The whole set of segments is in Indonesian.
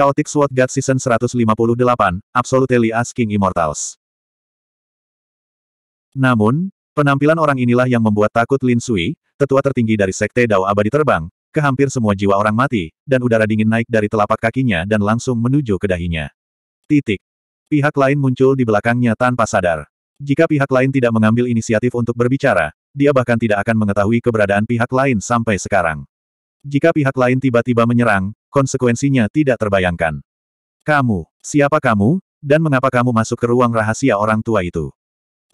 Chaotic Sword God Season 158, Absolutely Asking Immortals. Namun, penampilan orang inilah yang membuat takut Lin Sui, tetua tertinggi dari Sekte Dao Abadi terbang, ke hampir semua jiwa orang mati, dan udara dingin naik dari telapak kakinya dan langsung menuju ke dahinya. Titik. Pihak lain muncul di belakangnya tanpa sadar. Jika pihak lain tidak mengambil inisiatif untuk berbicara, dia bahkan tidak akan mengetahui keberadaan pihak lain sampai sekarang. Jika pihak lain tiba-tiba menyerang, konsekuensinya tidak terbayangkan. Kamu, siapa kamu, dan mengapa kamu masuk ke ruang rahasia orang tua itu?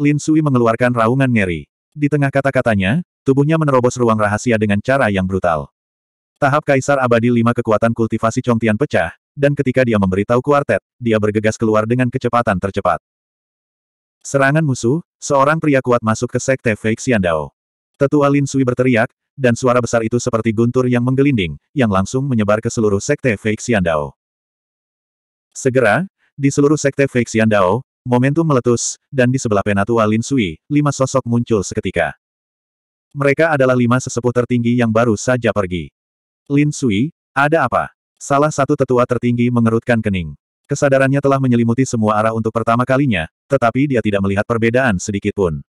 Lin Sui mengeluarkan raungan ngeri. Di tengah kata-katanya, tubuhnya menerobos ruang rahasia dengan cara yang brutal. Tahap Kaisar Abadi lima kekuatan kultivasi tian pecah, dan ketika dia memberitahu kuartet, dia bergegas keluar dengan kecepatan tercepat. Serangan musuh, seorang pria kuat masuk ke sekte Fake Xiandao. Tetua Lin Sui berteriak, dan suara besar itu seperti guntur yang menggelinding, yang langsung menyebar ke seluruh sekte Fake Xiandao. Segera, di seluruh sekte Fake Xiandao, momentum meletus, dan di sebelah penatua Lin Sui, lima sosok muncul seketika. Mereka adalah lima sesepuh tertinggi yang baru saja pergi. Lin Sui, ada apa? Salah satu tetua tertinggi mengerutkan kening. Kesadarannya telah menyelimuti semua arah untuk pertama kalinya, tetapi dia tidak melihat perbedaan sedikit pun.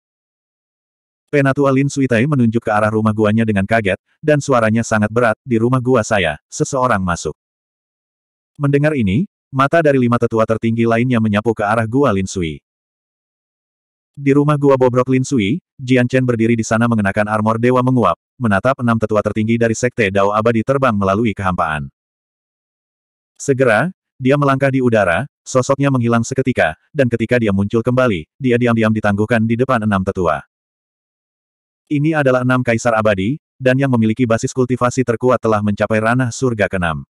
Penatua Lin Suitai menunjuk ke arah rumah guanya dengan kaget, dan suaranya sangat berat, di rumah gua saya, seseorang masuk. Mendengar ini, mata dari lima tetua tertinggi lainnya menyapu ke arah gua Lin Sui. Di rumah gua bobrok Lin Sui, Jian Chen berdiri di sana mengenakan armor dewa menguap, menatap enam tetua tertinggi dari Sekte Dao Abadi terbang melalui kehampaan. Segera, dia melangkah di udara, sosoknya menghilang seketika, dan ketika dia muncul kembali, dia diam-diam ditangguhkan di depan enam tetua. Ini adalah enam kaisar abadi, dan yang memiliki basis kultivasi terkuat telah mencapai ranah surga keenam.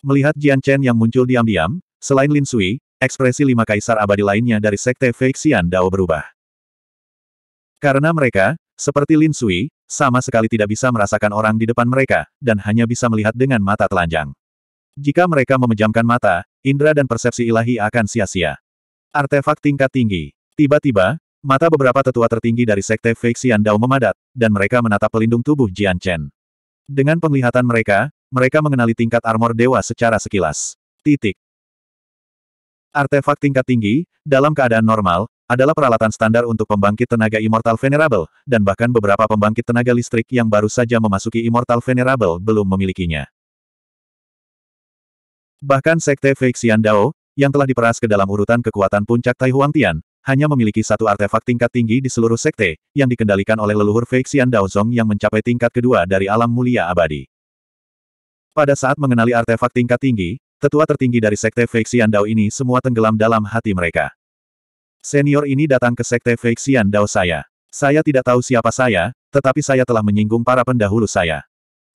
Melihat Jian Chen yang muncul diam-diam, selain Lin Sui, ekspresi lima kaisar abadi lainnya dari sekte Feixian Dao berubah. Karena mereka, seperti Lin Sui, sama sekali tidak bisa merasakan orang di depan mereka, dan hanya bisa melihat dengan mata telanjang. Jika mereka memejamkan mata, indera dan persepsi ilahi akan sia-sia. Artefak tingkat tinggi. Tiba-tiba, Mata beberapa tetua tertinggi dari Sekte Feixian Dao memadat, dan mereka menatap pelindung tubuh Jian Chen. Dengan penglihatan mereka, mereka mengenali tingkat armor dewa secara sekilas. Titik. Artefak tingkat tinggi, dalam keadaan normal, adalah peralatan standar untuk pembangkit tenaga Immortal Venerable, dan bahkan beberapa pembangkit tenaga listrik yang baru saja memasuki Immortal Venerable belum memilikinya. Bahkan Sekte Feixian Dao, yang telah diperas ke dalam urutan kekuatan puncak Tai Tian, hanya memiliki satu artefak tingkat tinggi di seluruh sekte, yang dikendalikan oleh leluhur Feixian Daozong yang mencapai tingkat kedua dari alam mulia abadi. Pada saat mengenali artefak tingkat tinggi, tetua tertinggi dari sekte Feixian Dao ini semua tenggelam dalam hati mereka. Senior ini datang ke sekte Feixian Dao saya. Saya tidak tahu siapa saya, tetapi saya telah menyinggung para pendahulu saya.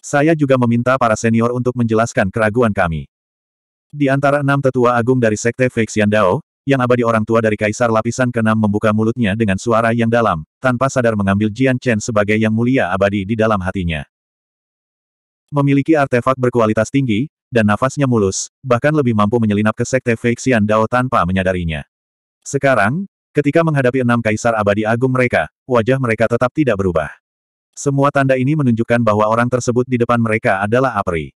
Saya juga meminta para senior untuk menjelaskan keraguan kami. Di antara enam tetua agung dari sekte Feixian Dao, yang abadi orang tua dari Kaisar Lapisan ke-6 membuka mulutnya dengan suara yang dalam, tanpa sadar mengambil Jian Chen sebagai yang mulia abadi di dalam hatinya. Memiliki artefak berkualitas tinggi, dan nafasnya mulus, bahkan lebih mampu menyelinap ke Sekte Feixian Dao tanpa menyadarinya. Sekarang, ketika menghadapi enam Kaisar Abadi Agung mereka, wajah mereka tetap tidak berubah. Semua tanda ini menunjukkan bahwa orang tersebut di depan mereka adalah Apri.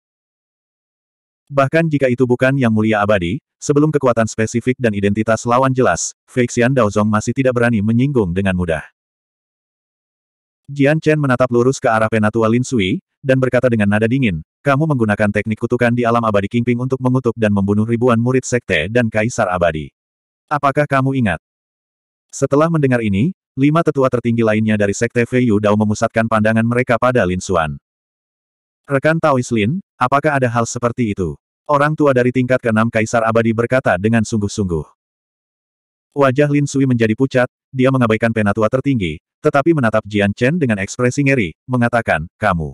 Bahkan jika itu bukan yang mulia abadi, sebelum kekuatan spesifik dan identitas lawan jelas, Feixian Daozong masih tidak berani menyinggung dengan mudah. Jian Chen menatap lurus ke arah penatua Lin Sui, dan berkata dengan nada dingin, kamu menggunakan teknik kutukan di alam abadi Kingping untuk mengutuk dan membunuh ribuan murid sekte dan kaisar abadi. Apakah kamu ingat? Setelah mendengar ini, lima tetua tertinggi lainnya dari sekte Feiyu Dao memusatkan pandangan mereka pada Lin Xuan. Rekan Taois Lin, apakah ada hal seperti itu? Orang tua dari tingkat ke-6 Kaisar Abadi berkata dengan sungguh-sungguh. Wajah Lin Sui menjadi pucat, dia mengabaikan penatua tertinggi, tetapi menatap Jian Chen dengan ekspresi ngeri, mengatakan, kamu.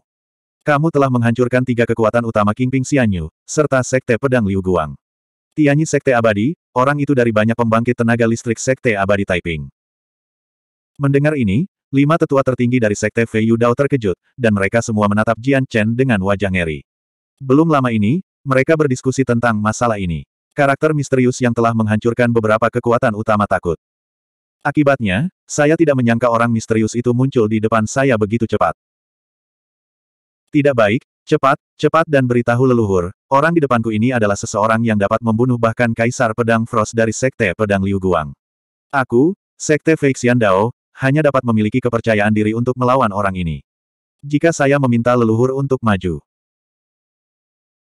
Kamu telah menghancurkan tiga kekuatan utama Kingping Xianyu, serta Sekte Pedang Liu Guang. Tianyi Sekte Abadi, orang itu dari banyak pembangkit tenaga listrik Sekte Abadi Taiping. Mendengar ini, lima tetua tertinggi dari Sekte Fei Yu Dao terkejut, dan mereka semua menatap Jian Chen dengan wajah ngeri. Belum lama ini, mereka berdiskusi tentang masalah ini. Karakter misterius yang telah menghancurkan beberapa kekuatan utama takut. Akibatnya, saya tidak menyangka orang misterius itu muncul di depan saya begitu cepat. Tidak baik, cepat, cepat dan beritahu leluhur, orang di depanku ini adalah seseorang yang dapat membunuh bahkan Kaisar Pedang Frost dari Sekte Pedang Liu Guang. Aku, Sekte Feixian Dao, hanya dapat memiliki kepercayaan diri untuk melawan orang ini. Jika saya meminta leluhur untuk maju,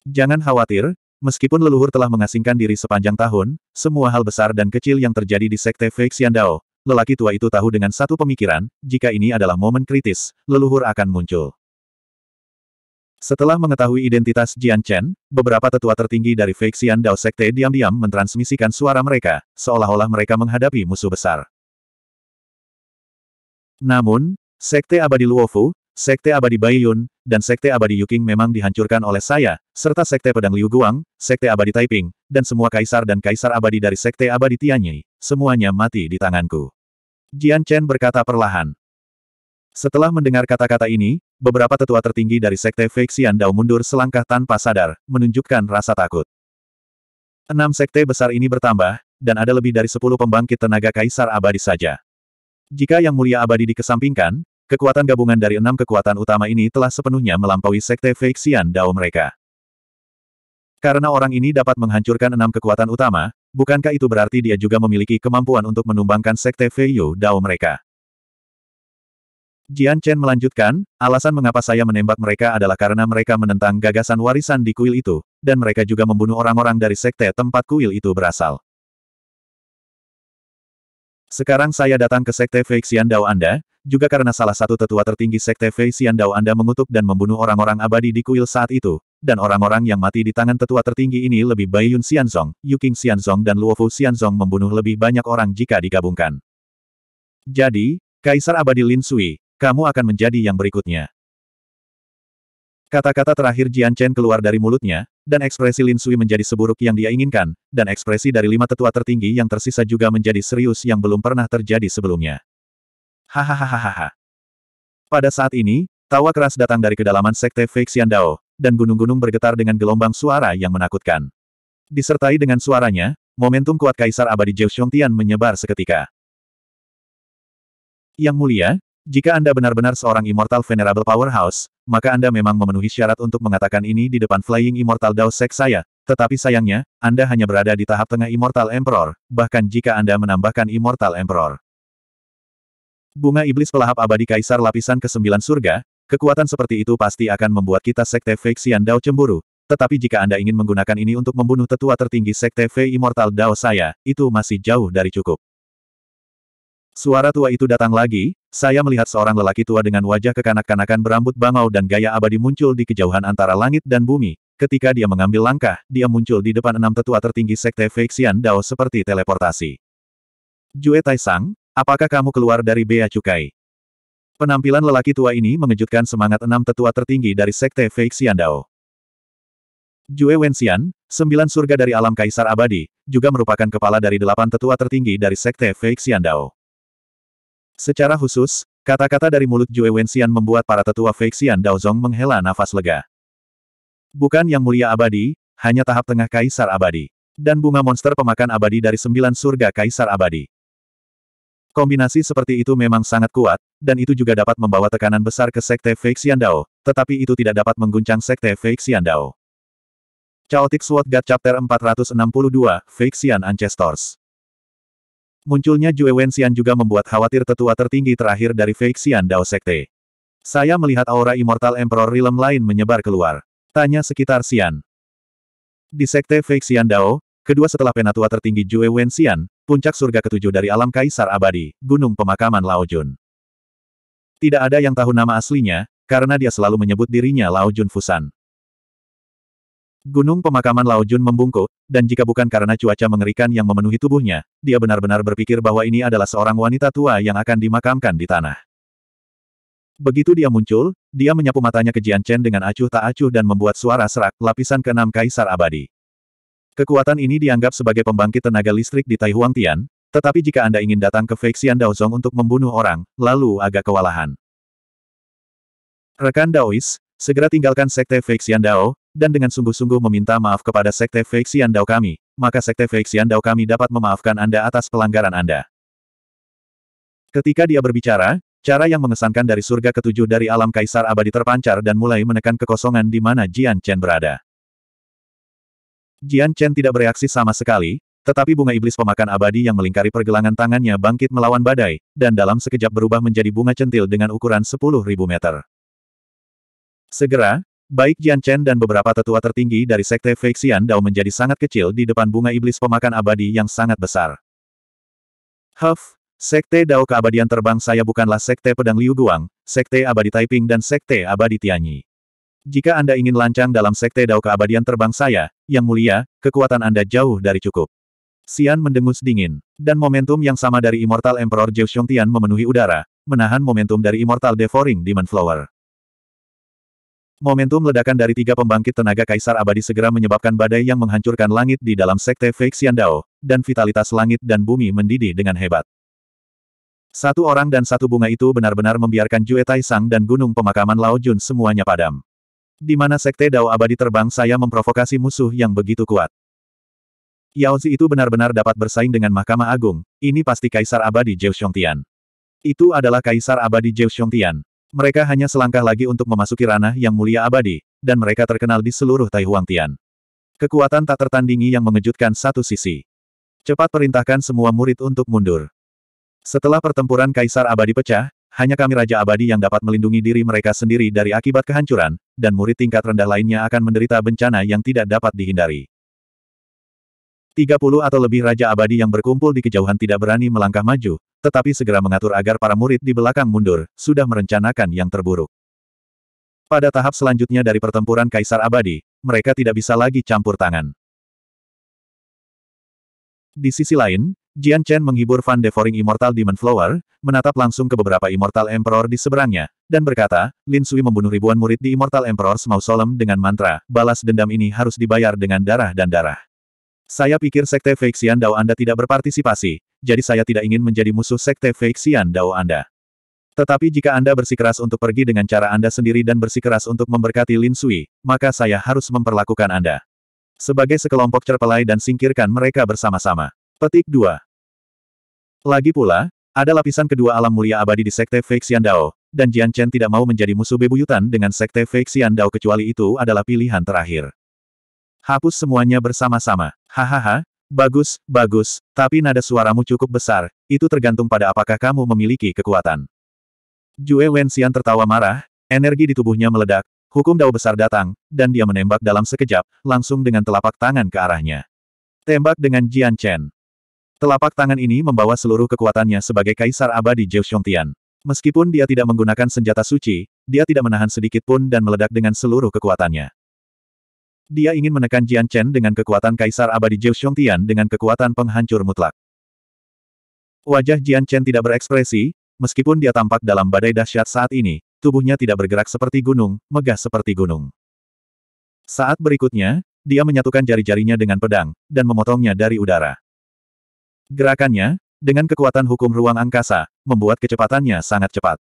Jangan khawatir, meskipun leluhur telah mengasingkan diri sepanjang tahun, semua hal besar dan kecil yang terjadi di Sekte Dao, lelaki tua itu tahu dengan satu pemikiran, jika ini adalah momen kritis, leluhur akan muncul. Setelah mengetahui identitas Jian Chen, beberapa tetua tertinggi dari Feixian Dao Sekte diam-diam mentransmisikan suara mereka, seolah-olah mereka menghadapi musuh besar. Namun, Sekte Abadi Luofu, Sekte Abadi Baiyun, dan Sekte Abadi Yuking memang dihancurkan oleh saya, serta Sekte Pedang Liu Guang, Sekte Abadi Taiping, dan semua kaisar dan kaisar abadi dari Sekte Abadi Tianyi, semuanya mati di tanganku. Jian Chen berkata perlahan. Setelah mendengar kata-kata ini, beberapa tetua tertinggi dari Sekte Feixian Dao mundur selangkah tanpa sadar, menunjukkan rasa takut. Enam sekte besar ini bertambah, dan ada lebih dari sepuluh pembangkit tenaga kaisar abadi saja. Jika Yang Mulia Abadi dikesampingkan, Kekuatan gabungan dari enam kekuatan utama ini telah sepenuhnya melampaui sekte Feixian Dao mereka. Karena orang ini dapat menghancurkan enam kekuatan utama, bukankah itu berarti dia juga memiliki kemampuan untuk menumbangkan sekte Feiyu Dao mereka? Jian Chen melanjutkan, alasan mengapa saya menembak mereka adalah karena mereka menentang gagasan warisan di kuil itu, dan mereka juga membunuh orang-orang dari sekte tempat kuil itu berasal. Sekarang saya datang ke sekte Feixian Dao Anda, juga karena salah satu tetua tertinggi Sekte Fei Dao Anda mengutuk dan membunuh orang-orang abadi di kuil saat itu, dan orang-orang yang mati di tangan tetua tertinggi ini lebih Bai Yun Xianzong, Yu Qing Xianzong dan Luofu Xianzong membunuh lebih banyak orang jika digabungkan. Jadi, Kaisar Abadi Lin Sui, kamu akan menjadi yang berikutnya. Kata-kata terakhir Jian Chen keluar dari mulutnya, dan ekspresi Lin Sui menjadi seburuk yang dia inginkan, dan ekspresi dari lima tetua tertinggi yang tersisa juga menjadi serius yang belum pernah terjadi sebelumnya. Hahaha. Pada saat ini, tawa keras datang dari kedalaman sekte Feixian Dao, dan gunung-gunung bergetar dengan gelombang suara yang menakutkan. Disertai dengan suaranya, momentum kuat Kaisar Abadi Zhou Tian menyebar seketika. Yang mulia, jika Anda benar-benar seorang Immortal Venerable Powerhouse, maka Anda memang memenuhi syarat untuk mengatakan ini di depan Flying Immortal Dao Sek saya, tetapi sayangnya, Anda hanya berada di tahap tengah Immortal Emperor, bahkan jika Anda menambahkan Immortal Emperor. Bunga iblis pelahap abadi kaisar lapisan ke-9 surga, kekuatan seperti itu pasti akan membuat kita sekte feixian Dao cemburu, tetapi jika Anda ingin menggunakan ini untuk membunuh tetua tertinggi sekte Fei Immortal Dao saya, itu masih jauh dari cukup. Suara tua itu datang lagi, saya melihat seorang lelaki tua dengan wajah kekanak-kanakan berambut bangau dan gaya abadi muncul di kejauhan antara langit dan bumi, Ketika dia mengambil langkah, dia muncul di depan enam tetua tertinggi Sekte Feixian Dao seperti teleportasi. Jue Taisang, Apakah kamu keluar dari bea cukai? Penampilan lelaki tua ini mengejutkan semangat enam tetua tertinggi dari sekte Feik Xiandao. Jue Wenxian, sembilan surga dari alam kaisar abadi, juga merupakan kepala dari delapan tetua tertinggi dari sekte Feik Xiandao. Secara khusus, kata-kata dari mulut Jue Wenxian membuat para tetua Feik Xiandao Zong menghela nafas lega. Bukan yang mulia abadi, hanya tahap tengah kaisar abadi. Dan bunga monster pemakan abadi dari sembilan surga kaisar abadi. Kombinasi seperti itu memang sangat kuat, dan itu juga dapat membawa tekanan besar ke Sekte Feixian Dao, tetapi itu tidak dapat mengguncang Sekte Feixian Dao. Chaotic Sword God Chapter 462, Feixian Ancestors Munculnya Jue Wenxian juga membuat khawatir tetua tertinggi terakhir dari Feixian Dao Sekte. Saya melihat aura Immortal Emperor Realm lain menyebar keluar. Tanya sekitar Sian. Di Sekte Feixian Dao, kedua setelah penatua tertinggi Jue Wenxian, puncak surga ketujuh dari alam Kaisar Abadi, Gunung Pemakaman Laojun. Tidak ada yang tahu nama aslinya, karena dia selalu menyebut dirinya Laojun Fusan. Gunung pemakaman Laojun membungkuk, dan jika bukan karena cuaca mengerikan yang memenuhi tubuhnya, dia benar-benar berpikir bahwa ini adalah seorang wanita tua yang akan dimakamkan di tanah. Begitu dia muncul, dia menyapu matanya ke Jian Chen dengan acuh tak acuh dan membuat suara serak, lapisan keenam kaisar abadi. Kekuatan ini dianggap sebagai pembangkit tenaga listrik di Tai Tian, tetapi jika Anda ingin datang ke Feixian Daozong untuk membunuh orang, lalu agak kewalahan. Rekan Daois, segera tinggalkan Sekte Feixian Dao, dan dengan sungguh-sungguh meminta maaf kepada Sekte Feixian Dao kami, maka Sekte Feixian Dao kami dapat memaafkan Anda atas pelanggaran Anda. Ketika dia berbicara, cara yang mengesankan dari surga ketujuh dari alam kaisar abadi terpancar dan mulai menekan kekosongan di mana Jian Chen berada. Jian Chen tidak bereaksi sama sekali, tetapi bunga iblis pemakan abadi yang melingkari pergelangan tangannya bangkit melawan badai, dan dalam sekejap berubah menjadi bunga centil dengan ukuran 10.000 meter. Segera, baik Jian Chen dan beberapa tetua tertinggi dari Sekte Feixian Dao menjadi sangat kecil di depan bunga iblis pemakan abadi yang sangat besar. Huff, Sekte Dao keabadian terbang saya bukanlah Sekte Pedang Liu Guang, Sekte Abadi Taiping dan Sekte Abadi Tianyi. Jika Anda ingin lancang dalam sekte dao keabadian terbang saya, yang mulia, kekuatan Anda jauh dari cukup. Sian mendengus dingin. Dan momentum yang sama dari Immortal Emperor Zhou Xiongtian memenuhi udara, menahan momentum dari Immortal Devouring Demon Flower. Momentum ledakan dari tiga pembangkit tenaga kaisar abadi segera menyebabkan badai yang menghancurkan langit di dalam sekte fake Dao, dan vitalitas langit dan bumi mendidih dengan hebat. Satu orang dan satu bunga itu benar-benar membiarkan Jue Tai Sang dan Gunung Pemakaman Lao Jun semuanya padam. Di mana Sekte Dao Abadi terbang saya memprovokasi musuh yang begitu kuat. Yaozi itu benar-benar dapat bersaing dengan Mahkamah Agung, ini pasti Kaisar Abadi Zhou Tian. Itu adalah Kaisar Abadi Zhou Tian. Mereka hanya selangkah lagi untuk memasuki ranah yang mulia abadi, dan mereka terkenal di seluruh Tian. Kekuatan tak tertandingi yang mengejutkan satu sisi. Cepat perintahkan semua murid untuk mundur. Setelah pertempuran Kaisar Abadi pecah, hanya kami Raja Abadi yang dapat melindungi diri mereka sendiri dari akibat kehancuran, dan murid tingkat rendah lainnya akan menderita bencana yang tidak dapat dihindari. 30 atau lebih Raja Abadi yang berkumpul di kejauhan tidak berani melangkah maju, tetapi segera mengatur agar para murid di belakang mundur, sudah merencanakan yang terburuk. Pada tahap selanjutnya dari pertempuran Kaisar Abadi, mereka tidak bisa lagi campur tangan. Di sisi lain, Jian Chen menghibur Van Devouring Immortal Demon Flower, menatap langsung ke beberapa Immortal Emperor di seberangnya, dan berkata, Lin Sui membunuh ribuan murid di Immortal Emperor Emperor's Solemn dengan mantra, balas dendam ini harus dibayar dengan darah dan darah. Saya pikir Sekte Feixian Dao Anda tidak berpartisipasi, jadi saya tidak ingin menjadi musuh Sekte Feixian Dao Anda. Tetapi jika Anda bersikeras untuk pergi dengan cara Anda sendiri dan bersikeras untuk memberkati Lin Sui, maka saya harus memperlakukan Anda. Sebagai sekelompok cerpelai dan singkirkan mereka bersama-sama. Petik 2. Lagi pula, ada lapisan kedua alam mulia abadi di Sekte Fake Dao, dan Jian Chen tidak mau menjadi musuh bebuyutan dengan Sekte Fake Dao kecuali itu adalah pilihan terakhir. Hapus semuanya bersama-sama. Hahaha, Bagus, bagus, tapi nada suaramu cukup besar, itu tergantung pada apakah kamu memiliki kekuatan. Jue Xian tertawa marah, energi di tubuhnya meledak, hukum dao besar datang, dan dia menembak dalam sekejap, langsung dengan telapak tangan ke arahnya. Tembak dengan Jian Chen. Telapak tangan ini membawa seluruh kekuatannya sebagai kaisar abadi Zhou Tian. Meskipun dia tidak menggunakan senjata suci, dia tidak menahan sedikit pun dan meledak dengan seluruh kekuatannya. Dia ingin menekan Jian Chen dengan kekuatan kaisar abadi Zhou Tian dengan kekuatan penghancur mutlak. Wajah Jian Chen tidak berekspresi, meskipun dia tampak dalam badai dahsyat saat ini, tubuhnya tidak bergerak seperti gunung, megah seperti gunung. Saat berikutnya, dia menyatukan jari-jarinya dengan pedang, dan memotongnya dari udara. Gerakannya, dengan kekuatan hukum ruang angkasa, membuat kecepatannya sangat cepat.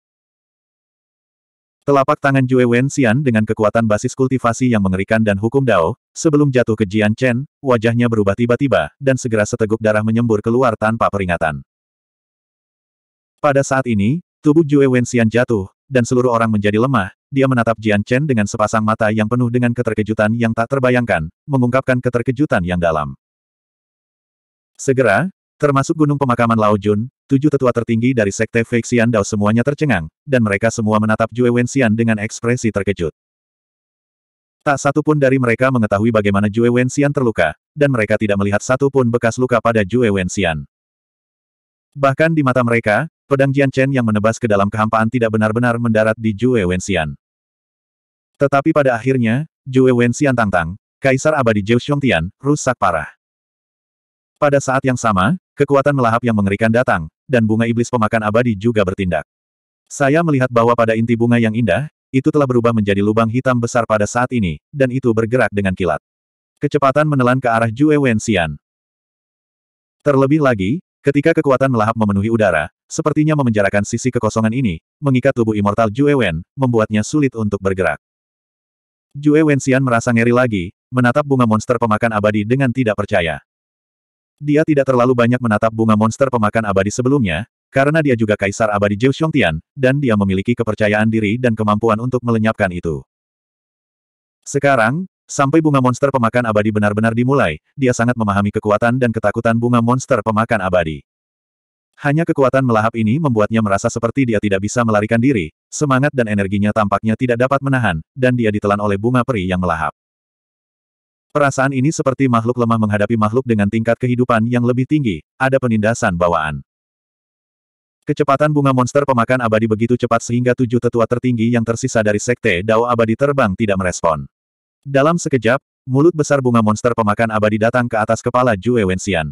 Telapak tangan Jue Xian dengan kekuatan basis kultivasi yang mengerikan dan hukum Dao, sebelum jatuh ke Jian Chen, wajahnya berubah tiba-tiba, dan segera seteguk darah menyembur keluar tanpa peringatan. Pada saat ini, tubuh Jue Xian jatuh, dan seluruh orang menjadi lemah, dia menatap Jian Chen dengan sepasang mata yang penuh dengan keterkejutan yang tak terbayangkan, mengungkapkan keterkejutan yang dalam. Segera, Termasuk Gunung Pemakaman Lao Jun, tujuh tetua tertinggi dari Sekte Feixian Xian Dao semuanya tercengang, dan mereka semua menatap Jue Wen dengan ekspresi terkejut. Tak satu pun dari mereka mengetahui bagaimana Jue Wen terluka, dan mereka tidak melihat satu pun bekas luka pada Jue Wen Bahkan di mata mereka, pedang Jian Chen yang menebas ke dalam kehampaan tidak benar-benar mendarat di Jue Wen Tetapi pada akhirnya, Jue Wen Xian tang Kaisar Abadi Zhou Xiongtian, rusak parah. Pada saat yang sama, kekuatan melahap yang mengerikan datang, dan bunga iblis pemakan abadi juga bertindak. Saya melihat bahwa pada inti bunga yang indah, itu telah berubah menjadi lubang hitam besar pada saat ini, dan itu bergerak dengan kilat. Kecepatan menelan ke arah Jue Wenxian. Terlebih lagi, ketika kekuatan melahap memenuhi udara, sepertinya memenjarakan sisi kekosongan ini, mengikat tubuh immortal Jue Wen, membuatnya sulit untuk bergerak. Jue Wenxian merasa ngeri lagi, menatap bunga monster pemakan abadi dengan tidak percaya. Dia tidak terlalu banyak menatap bunga monster pemakan abadi sebelumnya, karena dia juga kaisar abadi Jiu Xiongtian, dan dia memiliki kepercayaan diri dan kemampuan untuk melenyapkan itu. Sekarang, sampai bunga monster pemakan abadi benar-benar dimulai, dia sangat memahami kekuatan dan ketakutan bunga monster pemakan abadi. Hanya kekuatan melahap ini membuatnya merasa seperti dia tidak bisa melarikan diri, semangat dan energinya tampaknya tidak dapat menahan, dan dia ditelan oleh bunga peri yang melahap. Perasaan ini seperti makhluk lemah menghadapi makhluk dengan tingkat kehidupan yang lebih tinggi, ada penindasan bawaan. Kecepatan bunga monster pemakan abadi begitu cepat sehingga tujuh tetua tertinggi yang tersisa dari sekte Dao abadi terbang tidak merespon. Dalam sekejap, mulut besar bunga monster pemakan abadi datang ke atas kepala Jue Wenxian.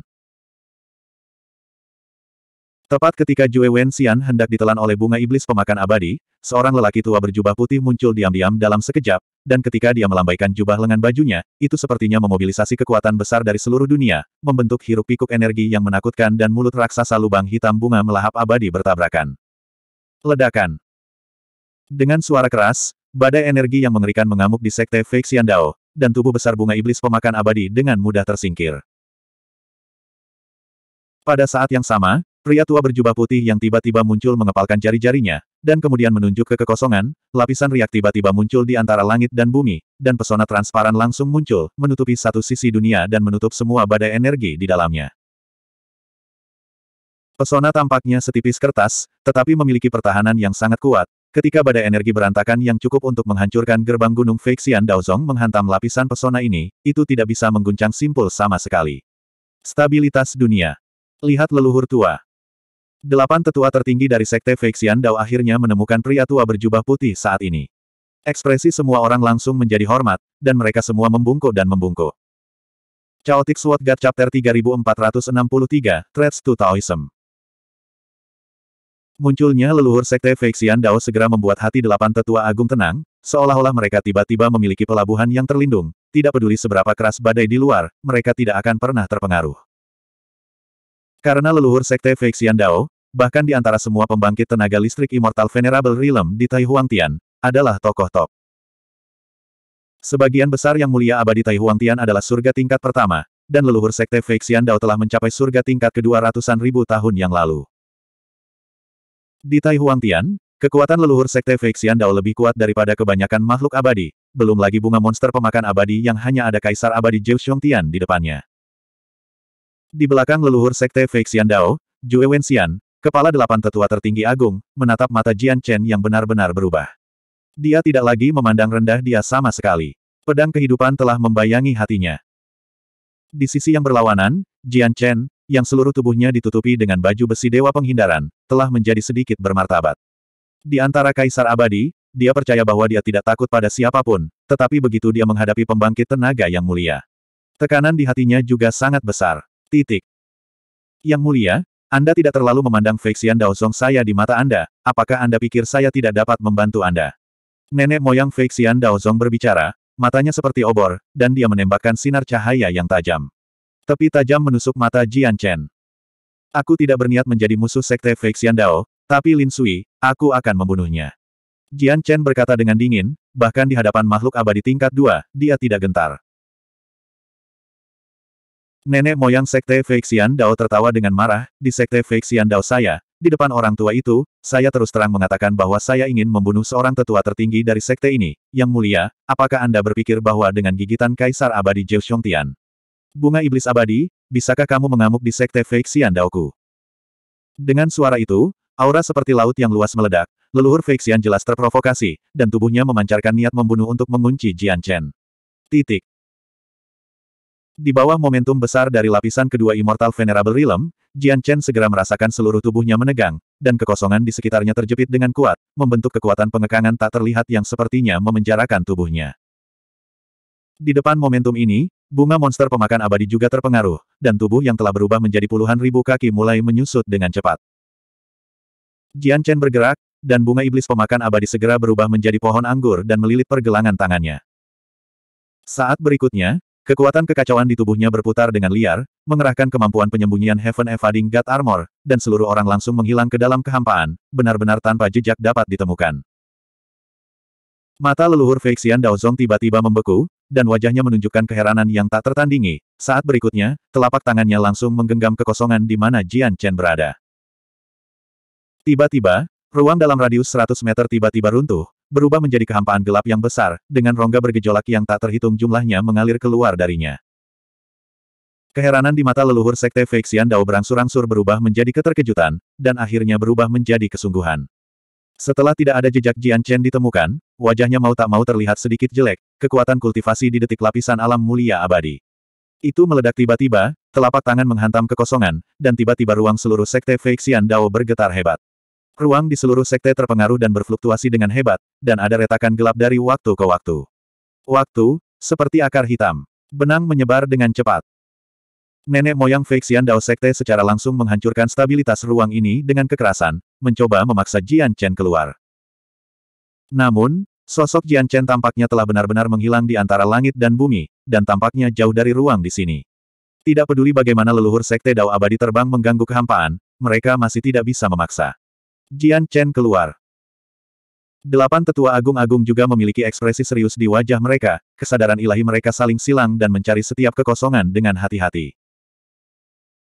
Tepat ketika Jue Wenxian hendak ditelan oleh bunga iblis pemakan abadi, seorang lelaki tua berjubah putih muncul diam-diam dalam sekejap, dan ketika dia melambaikan jubah lengan bajunya, itu sepertinya memobilisasi kekuatan besar dari seluruh dunia, membentuk hiruk-pikuk energi yang menakutkan dan mulut raksasa lubang hitam bunga melahap abadi bertabrakan. Ledakan Dengan suara keras, badai energi yang mengerikan mengamuk di sekte Feixian Dao, dan tubuh besar bunga iblis pemakan abadi dengan mudah tersingkir. Pada saat yang sama, Pria tua berjubah putih yang tiba-tiba muncul mengepalkan jari-jarinya, dan kemudian menunjuk ke kekosongan, lapisan riak tiba-tiba muncul di antara langit dan bumi, dan pesona transparan langsung muncul, menutupi satu sisi dunia dan menutup semua badai energi di dalamnya. Pesona tampaknya setipis kertas, tetapi memiliki pertahanan yang sangat kuat, ketika badai energi berantakan yang cukup untuk menghancurkan gerbang gunung Feixian Daozong menghantam lapisan pesona ini, itu tidak bisa mengguncang simpul sama sekali. Stabilitas dunia. Lihat leluhur tua. Delapan tetua tertinggi dari Sekte Feixian Dao akhirnya menemukan pria tua berjubah putih saat ini. Ekspresi semua orang langsung menjadi hormat, dan mereka semua membungkuk dan membungkuk. Chaotic Sword God Chapter 3463, Threats to Taoism Munculnya leluhur Sekte Feixian Dao segera membuat hati delapan tetua agung tenang, seolah-olah mereka tiba-tiba memiliki pelabuhan yang terlindung, tidak peduli seberapa keras badai di luar, mereka tidak akan pernah terpengaruh. Karena leluhur sekte Feixian Dao, bahkan di antara semua pembangkit tenaga listrik Immortal Venerable Realm di Taihuangtian, adalah tokoh top. Sebagian besar yang mulia abadi Taihuangtian adalah surga tingkat pertama, dan leluhur sekte Feixian Dao telah mencapai surga tingkat kedua ratusan ribu tahun yang lalu. Di Taihuangtian, kekuatan leluhur sekte Feixian Dao lebih kuat daripada kebanyakan makhluk abadi, belum lagi bunga monster pemakan abadi yang hanya ada kaisar abadi Zhou Xiongtian di depannya. Di belakang leluhur sekte Fei Dao, Jue Wenxian, kepala delapan tetua tertinggi agung, menatap mata Jian Chen yang benar-benar berubah. Dia tidak lagi memandang rendah dia sama sekali. Pedang kehidupan telah membayangi hatinya. Di sisi yang berlawanan, Jian Chen, yang seluruh tubuhnya ditutupi dengan baju besi dewa penghindaran, telah menjadi sedikit bermartabat. Di antara kaisar abadi, dia percaya bahwa dia tidak takut pada siapapun, tetapi begitu dia menghadapi pembangkit tenaga yang mulia. Tekanan di hatinya juga sangat besar. Titik. Yang mulia, Anda tidak terlalu memandang Feixian Daozong saya di mata Anda, apakah Anda pikir saya tidak dapat membantu Anda? Nenek moyang Feixian Daozong berbicara, matanya seperti obor, dan dia menembakkan sinar cahaya yang tajam. Tepi tajam menusuk mata Jian Chen. Aku tidak berniat menjadi musuh sekte Feixian Dao, tapi Lin Sui, aku akan membunuhnya. Jian Chen berkata dengan dingin, bahkan di hadapan makhluk abadi tingkat dua, dia tidak gentar. Nenek moyang Sekte Feixian Dao tertawa dengan marah, di Sekte Feixian Dao saya, di depan orang tua itu, saya terus terang mengatakan bahwa saya ingin membunuh seorang tetua tertinggi dari Sekte ini, yang mulia, apakah Anda berpikir bahwa dengan gigitan Kaisar Abadi Jiu Tian? Bunga Iblis Abadi, bisakah kamu mengamuk di Sekte Feixian Daoku? Dengan suara itu, aura seperti laut yang luas meledak, leluhur Feixian jelas terprovokasi, dan tubuhnya memancarkan niat membunuh untuk mengunci Jian Chen. Titik. Di bawah momentum besar dari lapisan kedua Immortal Venerable Realm, Jian Chen segera merasakan seluruh tubuhnya menegang, dan kekosongan di sekitarnya terjepit dengan kuat, membentuk kekuatan pengekangan tak terlihat yang sepertinya memenjarakan tubuhnya. Di depan momentum ini, bunga monster pemakan abadi juga terpengaruh, dan tubuh yang telah berubah menjadi puluhan ribu kaki mulai menyusut dengan cepat. Jian Chen bergerak, dan bunga iblis pemakan abadi segera berubah menjadi pohon anggur dan melilit pergelangan tangannya. Saat berikutnya, Kekuatan kekacauan di tubuhnya berputar dengan liar, mengerahkan kemampuan penyembunyian Heaven Evading God Armor, dan seluruh orang langsung menghilang ke dalam kehampaan, benar-benar tanpa jejak dapat ditemukan. Mata leluhur Feixian Daozong tiba-tiba membeku, dan wajahnya menunjukkan keheranan yang tak tertandingi. Saat berikutnya, telapak tangannya langsung menggenggam kekosongan di mana Jian Chen berada. Tiba-tiba, ruang dalam radius 100 meter tiba-tiba runtuh, berubah menjadi kehampaan gelap yang besar, dengan rongga bergejolak yang tak terhitung jumlahnya mengalir keluar darinya. Keheranan di mata leluhur Sekte Feixian Dao berangsur-angsur berubah menjadi keterkejutan, dan akhirnya berubah menjadi kesungguhan. Setelah tidak ada jejak Jian Chen ditemukan, wajahnya mau tak mau terlihat sedikit jelek, kekuatan kultivasi di detik lapisan alam mulia abadi. Itu meledak tiba-tiba, telapak tangan menghantam kekosongan, dan tiba-tiba ruang seluruh sekte Feixian Dao bergetar hebat. Ruang di seluruh sekte terpengaruh dan berfluktuasi dengan hebat, dan ada retakan gelap dari waktu ke waktu. Waktu, seperti akar hitam. Benang menyebar dengan cepat. Nenek moyang Feixian Dao Sekte secara langsung menghancurkan stabilitas ruang ini dengan kekerasan, mencoba memaksa Jian Chen keluar. Namun, sosok Jian Chen tampaknya telah benar-benar menghilang di antara langit dan bumi, dan tampaknya jauh dari ruang di sini. Tidak peduli bagaimana leluhur Sekte Dao Abadi terbang mengganggu kehampaan, mereka masih tidak bisa memaksa. Jian Chen keluar. Delapan tetua agung-agung juga memiliki ekspresi serius di wajah mereka, kesadaran ilahi mereka saling silang dan mencari setiap kekosongan dengan hati-hati.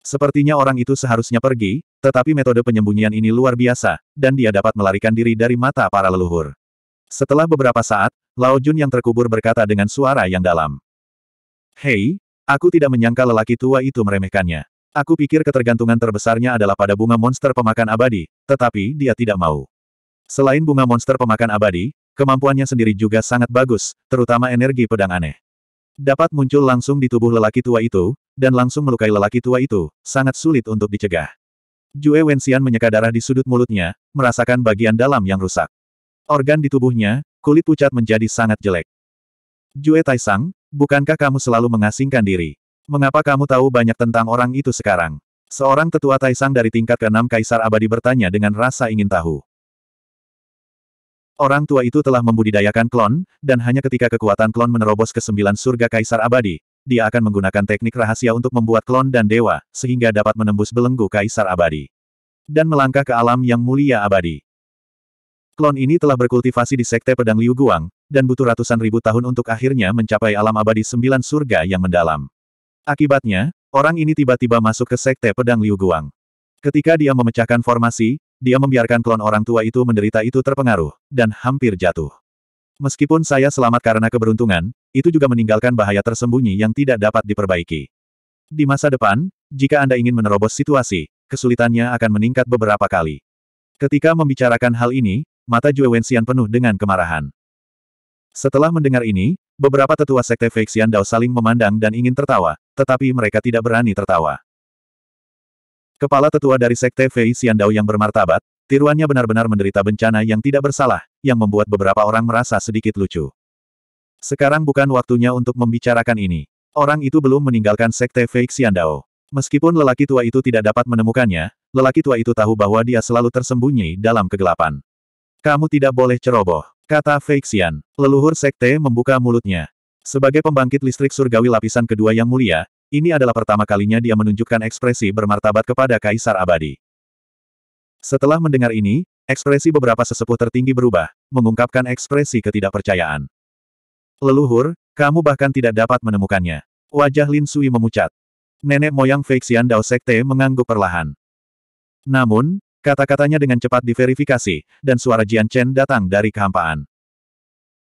Sepertinya orang itu seharusnya pergi, tetapi metode penyembunyian ini luar biasa, dan dia dapat melarikan diri dari mata para leluhur. Setelah beberapa saat, Lao Jun yang terkubur berkata dengan suara yang dalam. Hei, aku tidak menyangka lelaki tua itu meremehkannya. Aku pikir ketergantungan terbesarnya adalah pada bunga monster pemakan abadi, tetapi dia tidak mau. Selain bunga monster pemakan abadi, kemampuannya sendiri juga sangat bagus, terutama energi pedang aneh. Dapat muncul langsung di tubuh lelaki tua itu, dan langsung melukai lelaki tua itu, sangat sulit untuk dicegah. Jue Wenxian menyeka darah di sudut mulutnya, merasakan bagian dalam yang rusak. Organ di tubuhnya, kulit pucat menjadi sangat jelek. Jue Taisang, bukankah kamu selalu mengasingkan diri? Mengapa kamu tahu banyak tentang orang itu sekarang? Seorang tetua Taisang dari tingkat ke-6 Kaisar Abadi bertanya dengan rasa ingin tahu. Orang tua itu telah membudidayakan klon, dan hanya ketika kekuatan klon menerobos ke sembilan surga Kaisar Abadi, dia akan menggunakan teknik rahasia untuk membuat klon dan dewa, sehingga dapat menembus belenggu Kaisar Abadi. Dan melangkah ke alam yang mulia abadi. Klon ini telah berkultivasi di Sekte Pedang Liu Guang, dan butuh ratusan ribu tahun untuk akhirnya mencapai alam abadi sembilan surga yang mendalam. Akibatnya, orang ini tiba-tiba masuk ke sekte pedang Liu Guang. Ketika dia memecahkan formasi, dia membiarkan klon orang tua itu menderita itu terpengaruh, dan hampir jatuh. Meskipun saya selamat karena keberuntungan, itu juga meninggalkan bahaya tersembunyi yang tidak dapat diperbaiki. Di masa depan, jika Anda ingin menerobos situasi, kesulitannya akan meningkat beberapa kali. Ketika membicarakan hal ini, mata Jue Wenxian penuh dengan kemarahan. Setelah mendengar ini, beberapa tetua sekte Feixian Dao saling memandang dan ingin tertawa, tetapi mereka tidak berani tertawa. Kepala tetua dari Sekte Fei Dao yang bermartabat, tiruannya benar-benar menderita bencana yang tidak bersalah, yang membuat beberapa orang merasa sedikit lucu. Sekarang bukan waktunya untuk membicarakan ini. Orang itu belum meninggalkan Sekte Fei Dao, Meskipun lelaki tua itu tidak dapat menemukannya, lelaki tua itu tahu bahwa dia selalu tersembunyi dalam kegelapan. Kamu tidak boleh ceroboh, kata Feixian. Leluhur sekte membuka mulutnya. Sebagai pembangkit listrik surgawi lapisan kedua yang mulia, ini adalah pertama kalinya dia menunjukkan ekspresi bermartabat kepada Kaisar Abadi. Setelah mendengar ini, ekspresi beberapa sesepuh tertinggi berubah, mengungkapkan ekspresi ketidakpercayaan. Leluhur, kamu bahkan tidak dapat menemukannya. Wajah Lin Sui memucat. Nenek moyang Feixian Dao Sekte mengangguk perlahan. Namun, kata-katanya dengan cepat diverifikasi, dan suara Jian Chen datang dari kehampaan.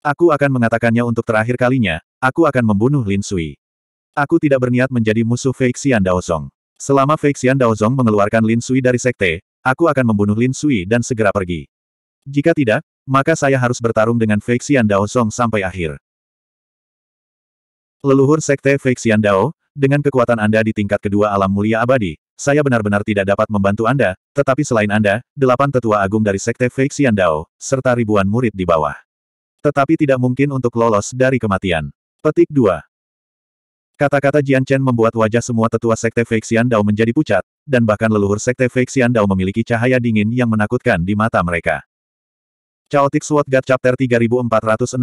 Aku akan mengatakannya untuk terakhir kalinya, aku akan membunuh Lin Sui. Aku tidak berniat menjadi musuh Feixian Daozong. Selama Feixian Daozong mengeluarkan Lin Sui dari sekte, aku akan membunuh Lin Sui dan segera pergi. Jika tidak, maka saya harus bertarung dengan Feixian Daozong sampai akhir. Leluhur sekte Feixian Dao, dengan kekuatan Anda di tingkat kedua alam mulia abadi, saya benar-benar tidak dapat membantu Anda, tetapi selain Anda, delapan tetua agung dari sekte Feixian Dao, serta ribuan murid di bawah. Tetapi tidak mungkin untuk lolos dari kematian. Petik 2. Kata-kata Jian Chen membuat wajah semua tetua Sekte Feixian Dao menjadi pucat, dan bahkan leluhur Sekte Feixian Dao memiliki cahaya dingin yang menakutkan di mata mereka. Chaotic Sword God Chapter 3464,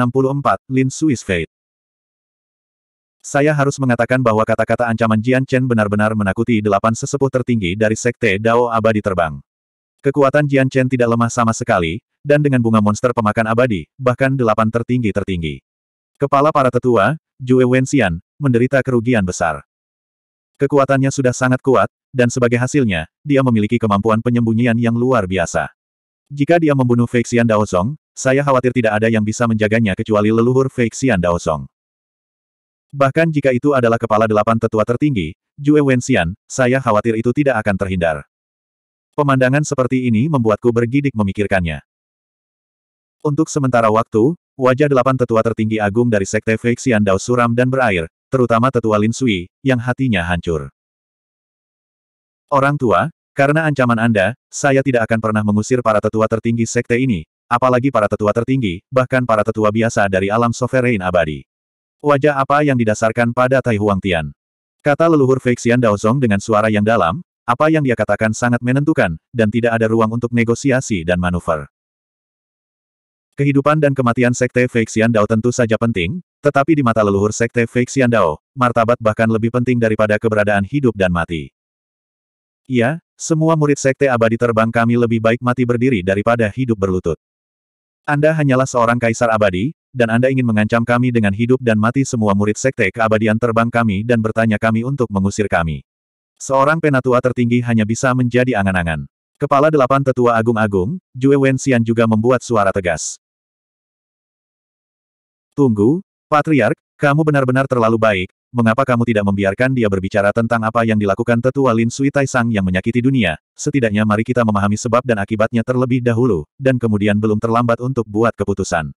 Lin Suis Fate Saya harus mengatakan bahwa kata-kata ancaman Jian Chen benar-benar menakuti delapan sesepuh tertinggi dari Sekte Dao Abadi Terbang. Kekuatan Jian Chen tidak lemah sama sekali, dan dengan bunga monster pemakan abadi, bahkan delapan tertinggi-tertinggi. Kepala para tetua, Jue Wenxian, menderita kerugian besar. Kekuatannya sudah sangat kuat, dan sebagai hasilnya, dia memiliki kemampuan penyembunyian yang luar biasa. Jika dia membunuh Feixian Dao Song, saya khawatir tidak ada yang bisa menjaganya kecuali leluhur Feixian Dao Song. Bahkan jika itu adalah kepala delapan tetua tertinggi, Jue Wenxian, saya khawatir itu tidak akan terhindar. Pemandangan seperti ini membuatku bergidik memikirkannya. Untuk sementara waktu, wajah delapan tetua tertinggi agung dari Sekte Feixian Dao suram dan berair, terutama tetua Lin Sui, yang hatinya hancur. Orang tua, karena ancaman Anda, saya tidak akan pernah mengusir para tetua tertinggi Sekte ini, apalagi para tetua tertinggi, bahkan para tetua biasa dari alam sovereign abadi. Wajah apa yang didasarkan pada Tai Huang Tian? Kata leluhur Feixian Daozong dengan suara yang dalam, apa yang dia katakan sangat menentukan, dan tidak ada ruang untuk negosiasi dan manuver. Kehidupan dan kematian Sekte Feixian Dao tentu saja penting, tetapi di mata leluhur Sekte Feixian Dao, martabat bahkan lebih penting daripada keberadaan hidup dan mati. Iya, semua murid Sekte Abadi Terbang kami lebih baik mati berdiri daripada hidup berlutut. Anda hanyalah seorang kaisar abadi, dan Anda ingin mengancam kami dengan hidup dan mati semua murid sekte keabadian terbang kami dan bertanya kami untuk mengusir kami. Seorang penatua tertinggi hanya bisa menjadi angan-angan. Kepala delapan tetua agung-agung, Jue Wenxian juga membuat suara tegas. Tunggu, Patriark, kamu benar-benar terlalu baik, mengapa kamu tidak membiarkan dia berbicara tentang apa yang dilakukan tetua Lin Sui Tai yang menyakiti dunia? Setidaknya mari kita memahami sebab dan akibatnya terlebih dahulu, dan kemudian belum terlambat untuk buat keputusan.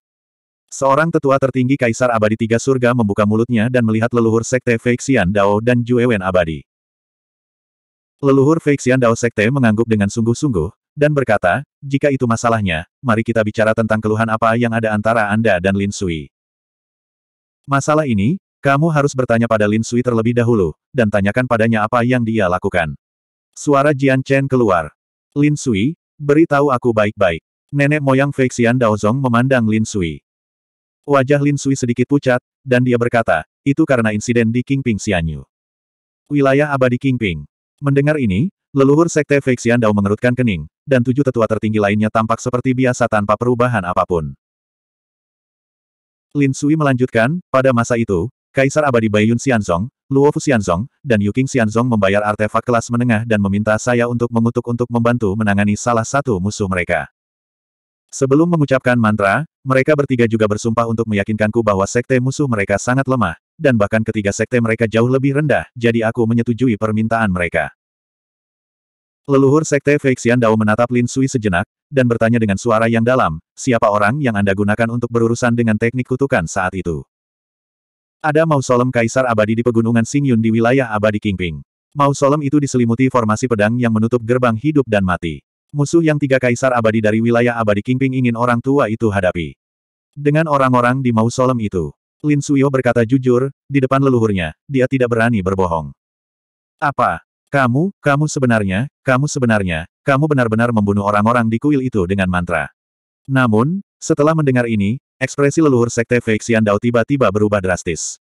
Seorang tetua tertinggi Kaisar Abadi Tiga Surga membuka mulutnya dan melihat leluhur Sekte Feixian Dao dan Wen Abadi. Leluhur Feixian Dao Sekte mengangguk dengan sungguh-sungguh, dan berkata, jika itu masalahnya, mari kita bicara tentang keluhan apa yang ada antara Anda dan Lin Sui. Masalah ini, kamu harus bertanya pada Lin Sui terlebih dahulu, dan tanyakan padanya apa yang dia lakukan. Suara Jian Chen keluar. Lin Sui, beritahu aku baik-baik. Nenek moyang Feixian Zong memandang Lin Sui. Wajah Lin Sui sedikit pucat, dan dia berkata, itu karena insiden di Kingping Xianyu. Wilayah abadi Kingping. Mendengar ini, leluhur Sekte Feixian Dao mengerutkan kening, dan tujuh tetua tertinggi lainnya tampak seperti biasa tanpa perubahan apapun. Lin Sui melanjutkan, pada masa itu, Kaisar Abadi Baiyun Xianzong, Luo Fu Xianzong, dan Yuking Xianzong membayar artefak kelas menengah dan meminta saya untuk mengutuk untuk membantu menangani salah satu musuh mereka. Sebelum mengucapkan mantra, mereka bertiga juga bersumpah untuk meyakinkanku bahwa sekte musuh mereka sangat lemah, dan bahkan ketiga sekte mereka jauh lebih rendah, jadi aku menyetujui permintaan mereka. Leluhur sekte Feixian Dao menatap Lin Sui sejenak, dan bertanya dengan suara yang dalam, siapa orang yang Anda gunakan untuk berurusan dengan teknik kutukan saat itu? Ada mausolem Kaisar Abadi di Pegunungan Xingyun di wilayah Abadi Kingping. Mausolem itu diselimuti formasi pedang yang menutup gerbang hidup dan mati. Musuh yang tiga kaisar abadi dari wilayah abadi Kingping ingin orang tua itu hadapi. Dengan orang-orang di mausolem itu, Lin Suyo berkata jujur, di depan leluhurnya, dia tidak berani berbohong. Apa? Kamu, kamu sebenarnya, kamu sebenarnya, kamu benar-benar membunuh orang-orang di kuil itu dengan mantra. Namun, setelah mendengar ini, ekspresi leluhur Sekte Feixian Dao tiba-tiba berubah drastis.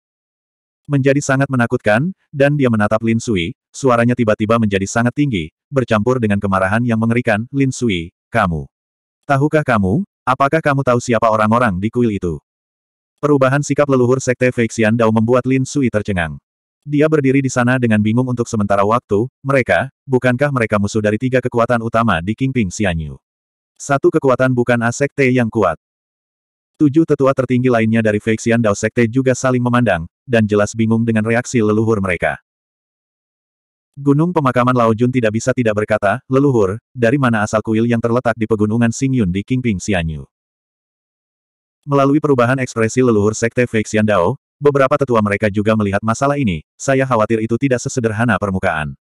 Menjadi sangat menakutkan, dan dia menatap Lin Sui, suaranya tiba-tiba menjadi sangat tinggi, bercampur dengan kemarahan yang mengerikan, Lin Sui, kamu. Tahukah kamu, apakah kamu tahu siapa orang-orang di kuil itu? Perubahan sikap leluhur Sekte Feixian Dao membuat Lin Sui tercengang. Dia berdiri di sana dengan bingung untuk sementara waktu, mereka, bukankah mereka musuh dari tiga kekuatan utama di Kingping Xianyu? Satu kekuatan bukan A-Sekte yang kuat. Tujuh tetua tertinggi lainnya dari Feixian Dao Sekte juga saling memandang, dan jelas bingung dengan reaksi leluhur mereka. Gunung pemakaman Laojun tidak bisa tidak berkata, leluhur, dari mana asal kuil yang terletak di pegunungan Xingyun di Kingping Xianyu? Melalui perubahan ekspresi leluhur Sekte Feixian Dao, beberapa tetua mereka juga melihat masalah ini, saya khawatir itu tidak sesederhana permukaan.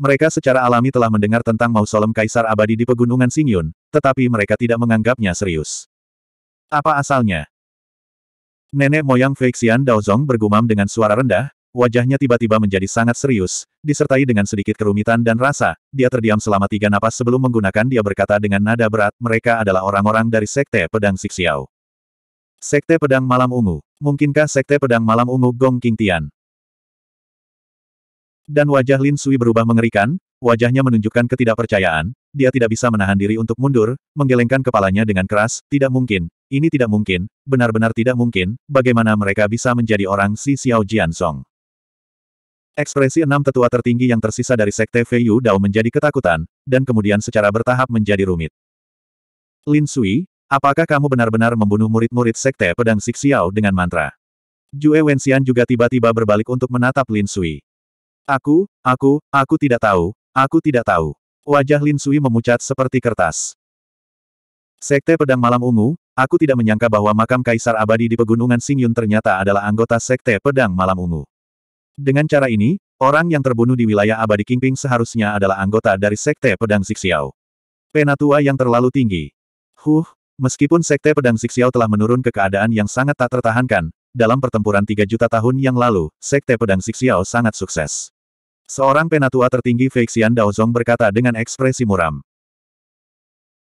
Mereka secara alami telah mendengar tentang mausolem Kaisar Abadi di Pegunungan Singyun, tetapi mereka tidak menganggapnya serius. Apa asalnya? Nenek moyang Feixian Daozong bergumam dengan suara rendah, wajahnya tiba-tiba menjadi sangat serius, disertai dengan sedikit kerumitan dan rasa, dia terdiam selama tiga napas sebelum menggunakan dia berkata dengan nada berat, mereka adalah orang-orang dari Sekte Pedang Siksiao. Sekte Pedang Malam Ungu. Mungkinkah Sekte Pedang Malam Ungu Gong King Tian? Dan wajah Lin Sui berubah mengerikan, wajahnya menunjukkan ketidakpercayaan, dia tidak bisa menahan diri untuk mundur, menggelengkan kepalanya dengan keras, tidak mungkin, ini tidak mungkin, benar-benar tidak mungkin, bagaimana mereka bisa menjadi orang Si Xiao Jian Song. Ekspresi enam tetua tertinggi yang tersisa dari Sekte Feiyu Dao menjadi ketakutan, dan kemudian secara bertahap menjadi rumit. Lin Sui, apakah kamu benar-benar membunuh murid-murid Sekte Pedang Sixiao dengan mantra? Jue Wenxian juga tiba-tiba berbalik untuk menatap Lin Sui. Aku, aku, aku tidak tahu, aku tidak tahu. Wajah Lin Sui memucat seperti kertas. Sekte Pedang Malam Ungu, aku tidak menyangka bahwa makam Kaisar Abadi di Pegunungan Xingyun ternyata adalah anggota Sekte Pedang Malam Ungu. Dengan cara ini, orang yang terbunuh di wilayah abadi Kingping seharusnya adalah anggota dari Sekte Pedang Zixiao. Penatua yang terlalu tinggi. Huh, meskipun Sekte Pedang Zixiao telah menurun ke keadaan yang sangat tak tertahankan, dalam pertempuran 3 juta tahun yang lalu, Sekte Pedang Zixiao sangat sukses. Seorang penatua tertinggi Feixian Daozong berkata dengan ekspresi muram.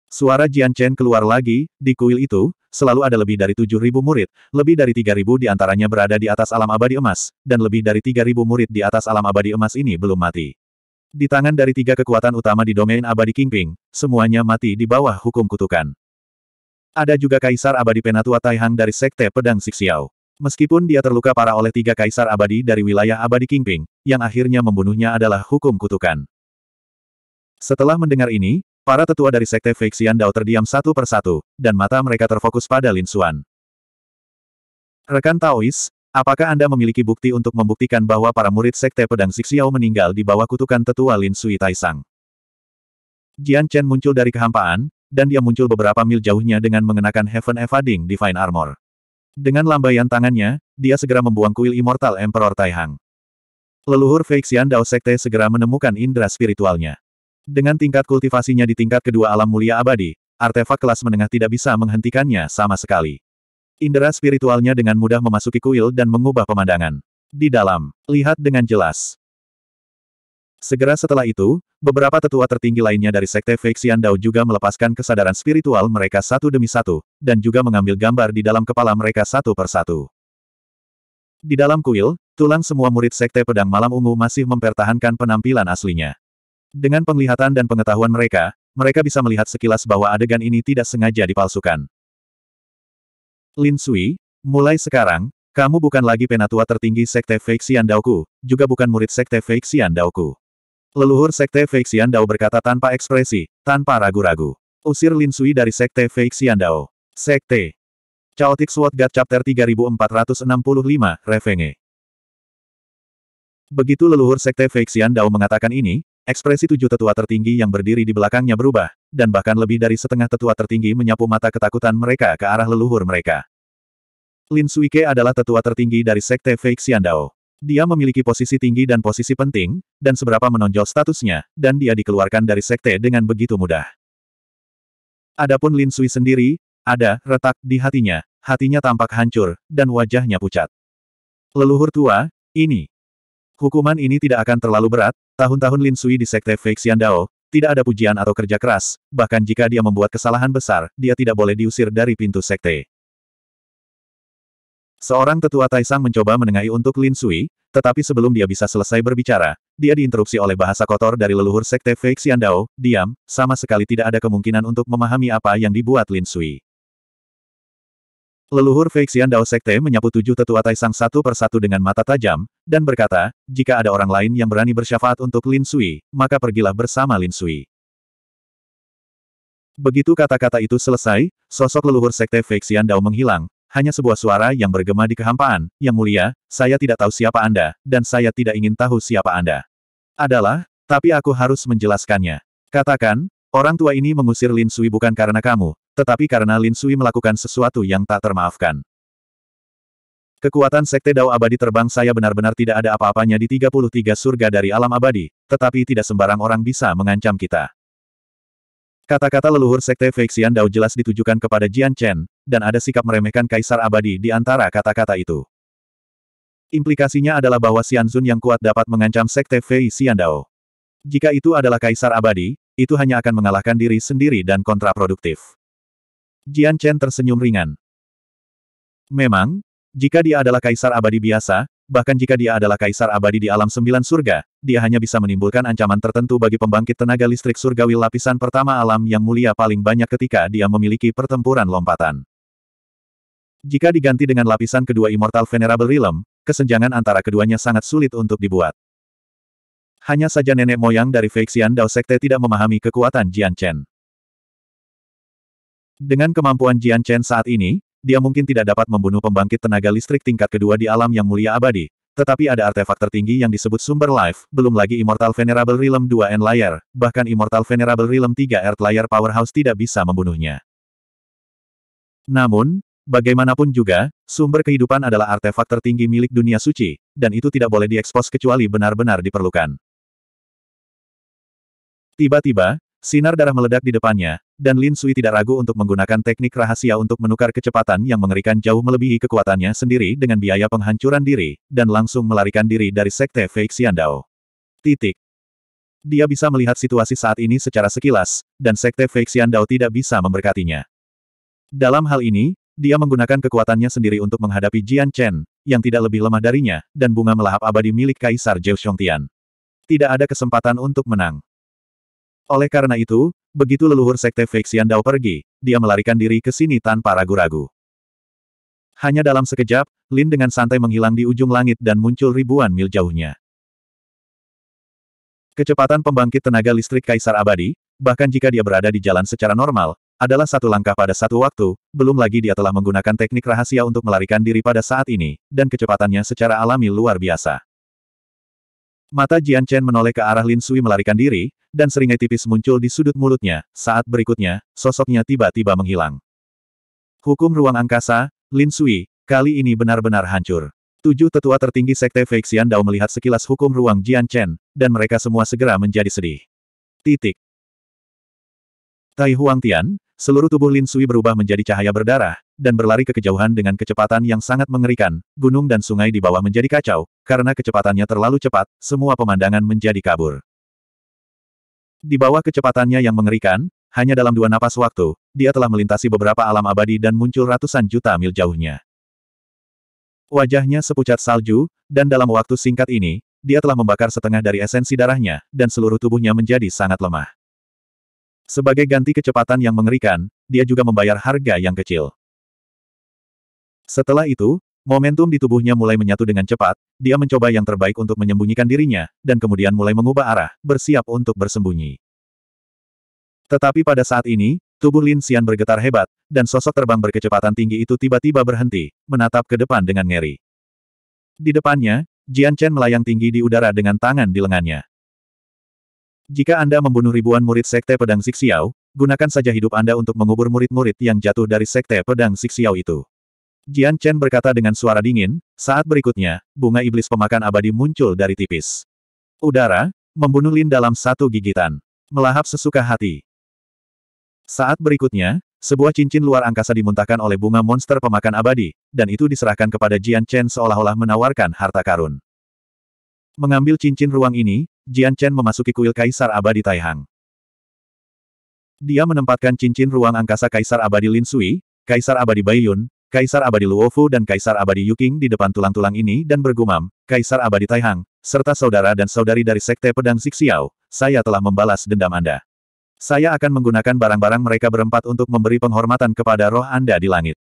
Suara Jian Chen keluar lagi, di kuil itu, selalu ada lebih dari 7.000 murid, lebih dari 3.000 di antaranya berada di atas alam abadi emas, dan lebih dari 3.000 murid di atas alam abadi emas ini belum mati. Di tangan dari tiga kekuatan utama di domain abadi Kingping, semuanya mati di bawah hukum kutukan. Ada juga Kaisar Abadi Penatua Taihang dari Sekte Pedang Siksiao. Meskipun dia terluka parah oleh tiga kaisar abadi dari wilayah abadi Kingping, yang akhirnya membunuhnya adalah hukum kutukan. Setelah mendengar ini, Para tetua dari Sekte Feixian Dao terdiam satu persatu, dan mata mereka terfokus pada Lin Xuan. Rekan Taois, apakah Anda memiliki bukti untuk membuktikan bahwa para murid Sekte Pedang Xiao meninggal di bawah kutukan tetua Lin Sui Taisang? Jian Chen muncul dari kehampaan, dan dia muncul beberapa mil jauhnya dengan mengenakan Heaven Evading Divine Armor. Dengan lambaian tangannya, dia segera membuang kuil Immortal Emperor Taihang. Leluhur Feixian Dao Sekte segera menemukan indera spiritualnya. Dengan tingkat kultivasinya di tingkat kedua alam mulia abadi, artefak kelas menengah tidak bisa menghentikannya sama sekali. Indera spiritualnya dengan mudah memasuki kuil dan mengubah pemandangan. Di dalam, lihat dengan jelas. Segera setelah itu, beberapa tetua tertinggi lainnya dari Sekte Feixian Dao juga melepaskan kesadaran spiritual mereka satu demi satu, dan juga mengambil gambar di dalam kepala mereka satu persatu. Di dalam kuil, tulang semua murid Sekte Pedang Malam Ungu masih mempertahankan penampilan aslinya. Dengan penglihatan dan pengetahuan mereka, mereka bisa melihat sekilas bahwa adegan ini tidak sengaja dipalsukan. Lin Sui, mulai sekarang, kamu bukan lagi penatua tertinggi Sekte Feixian Daoku, juga bukan murid Sekte Feixian Daoku. Leluhur Sekte Feixian Dao berkata tanpa ekspresi, tanpa ragu-ragu. Usir Lin Sui dari Sekte Feixian Dao. Sekte. Chaotic Sword God Chapter 3465, Revenge. Begitu leluhur Sekte Feixian Dao mengatakan ini, Ekspresi tujuh tetua tertinggi yang berdiri di belakangnya berubah, dan bahkan lebih dari setengah tetua tertinggi menyapu mata ketakutan mereka ke arah leluhur mereka. Lin Suike adalah tetua tertinggi dari Sekte Fake Xiandao. Dia memiliki posisi tinggi dan posisi penting, dan seberapa menonjol statusnya, dan dia dikeluarkan dari Sekte dengan begitu mudah. Adapun Lin Sui sendiri, ada retak di hatinya, hatinya tampak hancur, dan wajahnya pucat. Leluhur tua, ini, Hukuman ini tidak akan terlalu berat, tahun-tahun Lin Sui di Sekte Feixian Dao tidak ada pujian atau kerja keras, bahkan jika dia membuat kesalahan besar, dia tidak boleh diusir dari pintu sekte. Seorang tetua Taisang mencoba menengahi untuk Lin Sui, tetapi sebelum dia bisa selesai berbicara, dia diinterupsi oleh bahasa kotor dari leluhur sekte Feixian Dao. diam, sama sekali tidak ada kemungkinan untuk memahami apa yang dibuat Lin Sui. Leluhur Feixian Dao Sekte menyapu tujuh tetua Taisang satu persatu dengan mata tajam, dan berkata, jika ada orang lain yang berani bersyafaat untuk Lin Sui, maka pergilah bersama Lin Sui. Begitu kata-kata itu selesai, sosok leluhur Sekte Feixian Dao menghilang, hanya sebuah suara yang bergema di kehampaan, yang mulia, saya tidak tahu siapa Anda, dan saya tidak ingin tahu siapa Anda. Adalah, tapi aku harus menjelaskannya. Katakan, orang tua ini mengusir Lin Sui bukan karena kamu, tetapi karena Lin Sui melakukan sesuatu yang tak termaafkan. Kekuatan Sekte Dao Abadi terbang saya benar-benar tidak ada apa-apanya di 33 surga dari alam abadi, tetapi tidak sembarang orang bisa mengancam kita. Kata-kata leluhur Sekte Feixian Dao jelas ditujukan kepada Jian Chen, dan ada sikap meremehkan Kaisar Abadi di antara kata-kata itu. Implikasinya adalah bahwa Xian Zun yang kuat dapat mengancam Sekte Fei Dao. Jika itu adalah Kaisar Abadi, itu hanya akan mengalahkan diri sendiri dan kontraproduktif. Jian Chen tersenyum ringan. Memang, jika dia adalah kaisar abadi biasa, bahkan jika dia adalah kaisar abadi di alam sembilan surga, dia hanya bisa menimbulkan ancaman tertentu bagi pembangkit tenaga listrik surgawi lapisan pertama alam yang mulia paling banyak ketika dia memiliki pertempuran lompatan. Jika diganti dengan lapisan kedua Immortal Venerable Realm, kesenjangan antara keduanya sangat sulit untuk dibuat. Hanya saja nenek moyang dari Feixian Dao Sekte tidak memahami kekuatan Jian Chen. Dengan kemampuan Jian Chen saat ini, dia mungkin tidak dapat membunuh pembangkit tenaga listrik tingkat kedua di alam yang mulia abadi, tetapi ada artefak tertinggi yang disebut sumber life, belum lagi Immortal Venerable Realm 2N Layer, bahkan Immortal Venerable Realm 3 Earth Layer Powerhouse tidak bisa membunuhnya. Namun, bagaimanapun juga, sumber kehidupan adalah artefak tertinggi milik dunia suci, dan itu tidak boleh diekspos kecuali benar-benar diperlukan. Tiba-tiba, Sinar darah meledak di depannya, dan Lin Sui tidak ragu untuk menggunakan teknik rahasia untuk menukar kecepatan yang mengerikan jauh melebihi kekuatannya sendiri dengan biaya penghancuran diri, dan langsung melarikan diri dari Sekte Fake Xiandao. Titik. Dia bisa melihat situasi saat ini secara sekilas, dan Sekte Fake Xiandao tidak bisa memberkatinya. Dalam hal ini, dia menggunakan kekuatannya sendiri untuk menghadapi Jian Chen, yang tidak lebih lemah darinya, dan bunga melahap abadi milik Kaisar Zhou Tian. Tidak ada kesempatan untuk menang. Oleh karena itu, begitu leluhur sekte Feixian Dao pergi, dia melarikan diri ke sini tanpa ragu-ragu. Hanya dalam sekejap, Lin dengan santai menghilang di ujung langit dan muncul ribuan mil jauhnya. Kecepatan pembangkit tenaga listrik Kaisar Abadi, bahkan jika dia berada di jalan secara normal, adalah satu langkah pada satu waktu, belum lagi dia telah menggunakan teknik rahasia untuk melarikan diri pada saat ini, dan kecepatannya secara alami luar biasa. Mata Jian Chen menoleh ke arah Lin Sui melarikan diri, dan seringai tipis muncul di sudut mulutnya. Saat berikutnya, sosoknya tiba-tiba menghilang. Hukum ruang angkasa, Lin Sui, kali ini benar-benar hancur. Tujuh tetua tertinggi Sekte Feixian Dao melihat sekilas hukum ruang Jian Chen, dan mereka semua segera menjadi sedih. Titik. Tai Huang Tian, seluruh tubuh Lin Sui berubah menjadi cahaya berdarah, dan berlari ke kejauhan dengan kecepatan yang sangat mengerikan, gunung dan sungai di bawah menjadi kacau, karena kecepatannya terlalu cepat, semua pemandangan menjadi kabur. Di bawah kecepatannya yang mengerikan, hanya dalam dua napas waktu, dia telah melintasi beberapa alam abadi dan muncul ratusan juta mil jauhnya. Wajahnya sepucat salju, dan dalam waktu singkat ini, dia telah membakar setengah dari esensi darahnya, dan seluruh tubuhnya menjadi sangat lemah. Sebagai ganti kecepatan yang mengerikan, dia juga membayar harga yang kecil. Setelah itu, momentum di tubuhnya mulai menyatu dengan cepat, dia mencoba yang terbaik untuk menyembunyikan dirinya, dan kemudian mulai mengubah arah, bersiap untuk bersembunyi. Tetapi pada saat ini, tubuh Lin Xian bergetar hebat, dan sosok terbang berkecepatan tinggi itu tiba-tiba berhenti, menatap ke depan dengan ngeri. Di depannya, Jian Chen melayang tinggi di udara dengan tangan di lengannya. Jika Anda membunuh ribuan murid Sekte Pedang Xiao, gunakan saja hidup Anda untuk mengubur murid-murid yang jatuh dari Sekte Pedang Xiao itu. Jian Chen berkata dengan suara dingin, saat berikutnya, bunga iblis pemakan abadi muncul dari tipis. Udara, membunuh Lin dalam satu gigitan. Melahap sesuka hati. Saat berikutnya, sebuah cincin luar angkasa dimuntahkan oleh bunga monster pemakan abadi, dan itu diserahkan kepada Jian Chen seolah-olah menawarkan harta karun. Mengambil cincin ruang ini, Jian Chen memasuki kuil Kaisar Abadi Taihang. Dia menempatkan cincin ruang angkasa Kaisar Abadi Lin Sui, Kaisar Abadi Bai Yun. Kaisar Abadi Luofu dan Kaisar Abadi Yuking di depan tulang-tulang ini dan bergumam, Kaisar Abadi Taihang, serta saudara dan saudari dari Sekte Pedang Sixiao, saya telah membalas dendam Anda. Saya akan menggunakan barang-barang mereka berempat untuk memberi penghormatan kepada roh Anda di langit.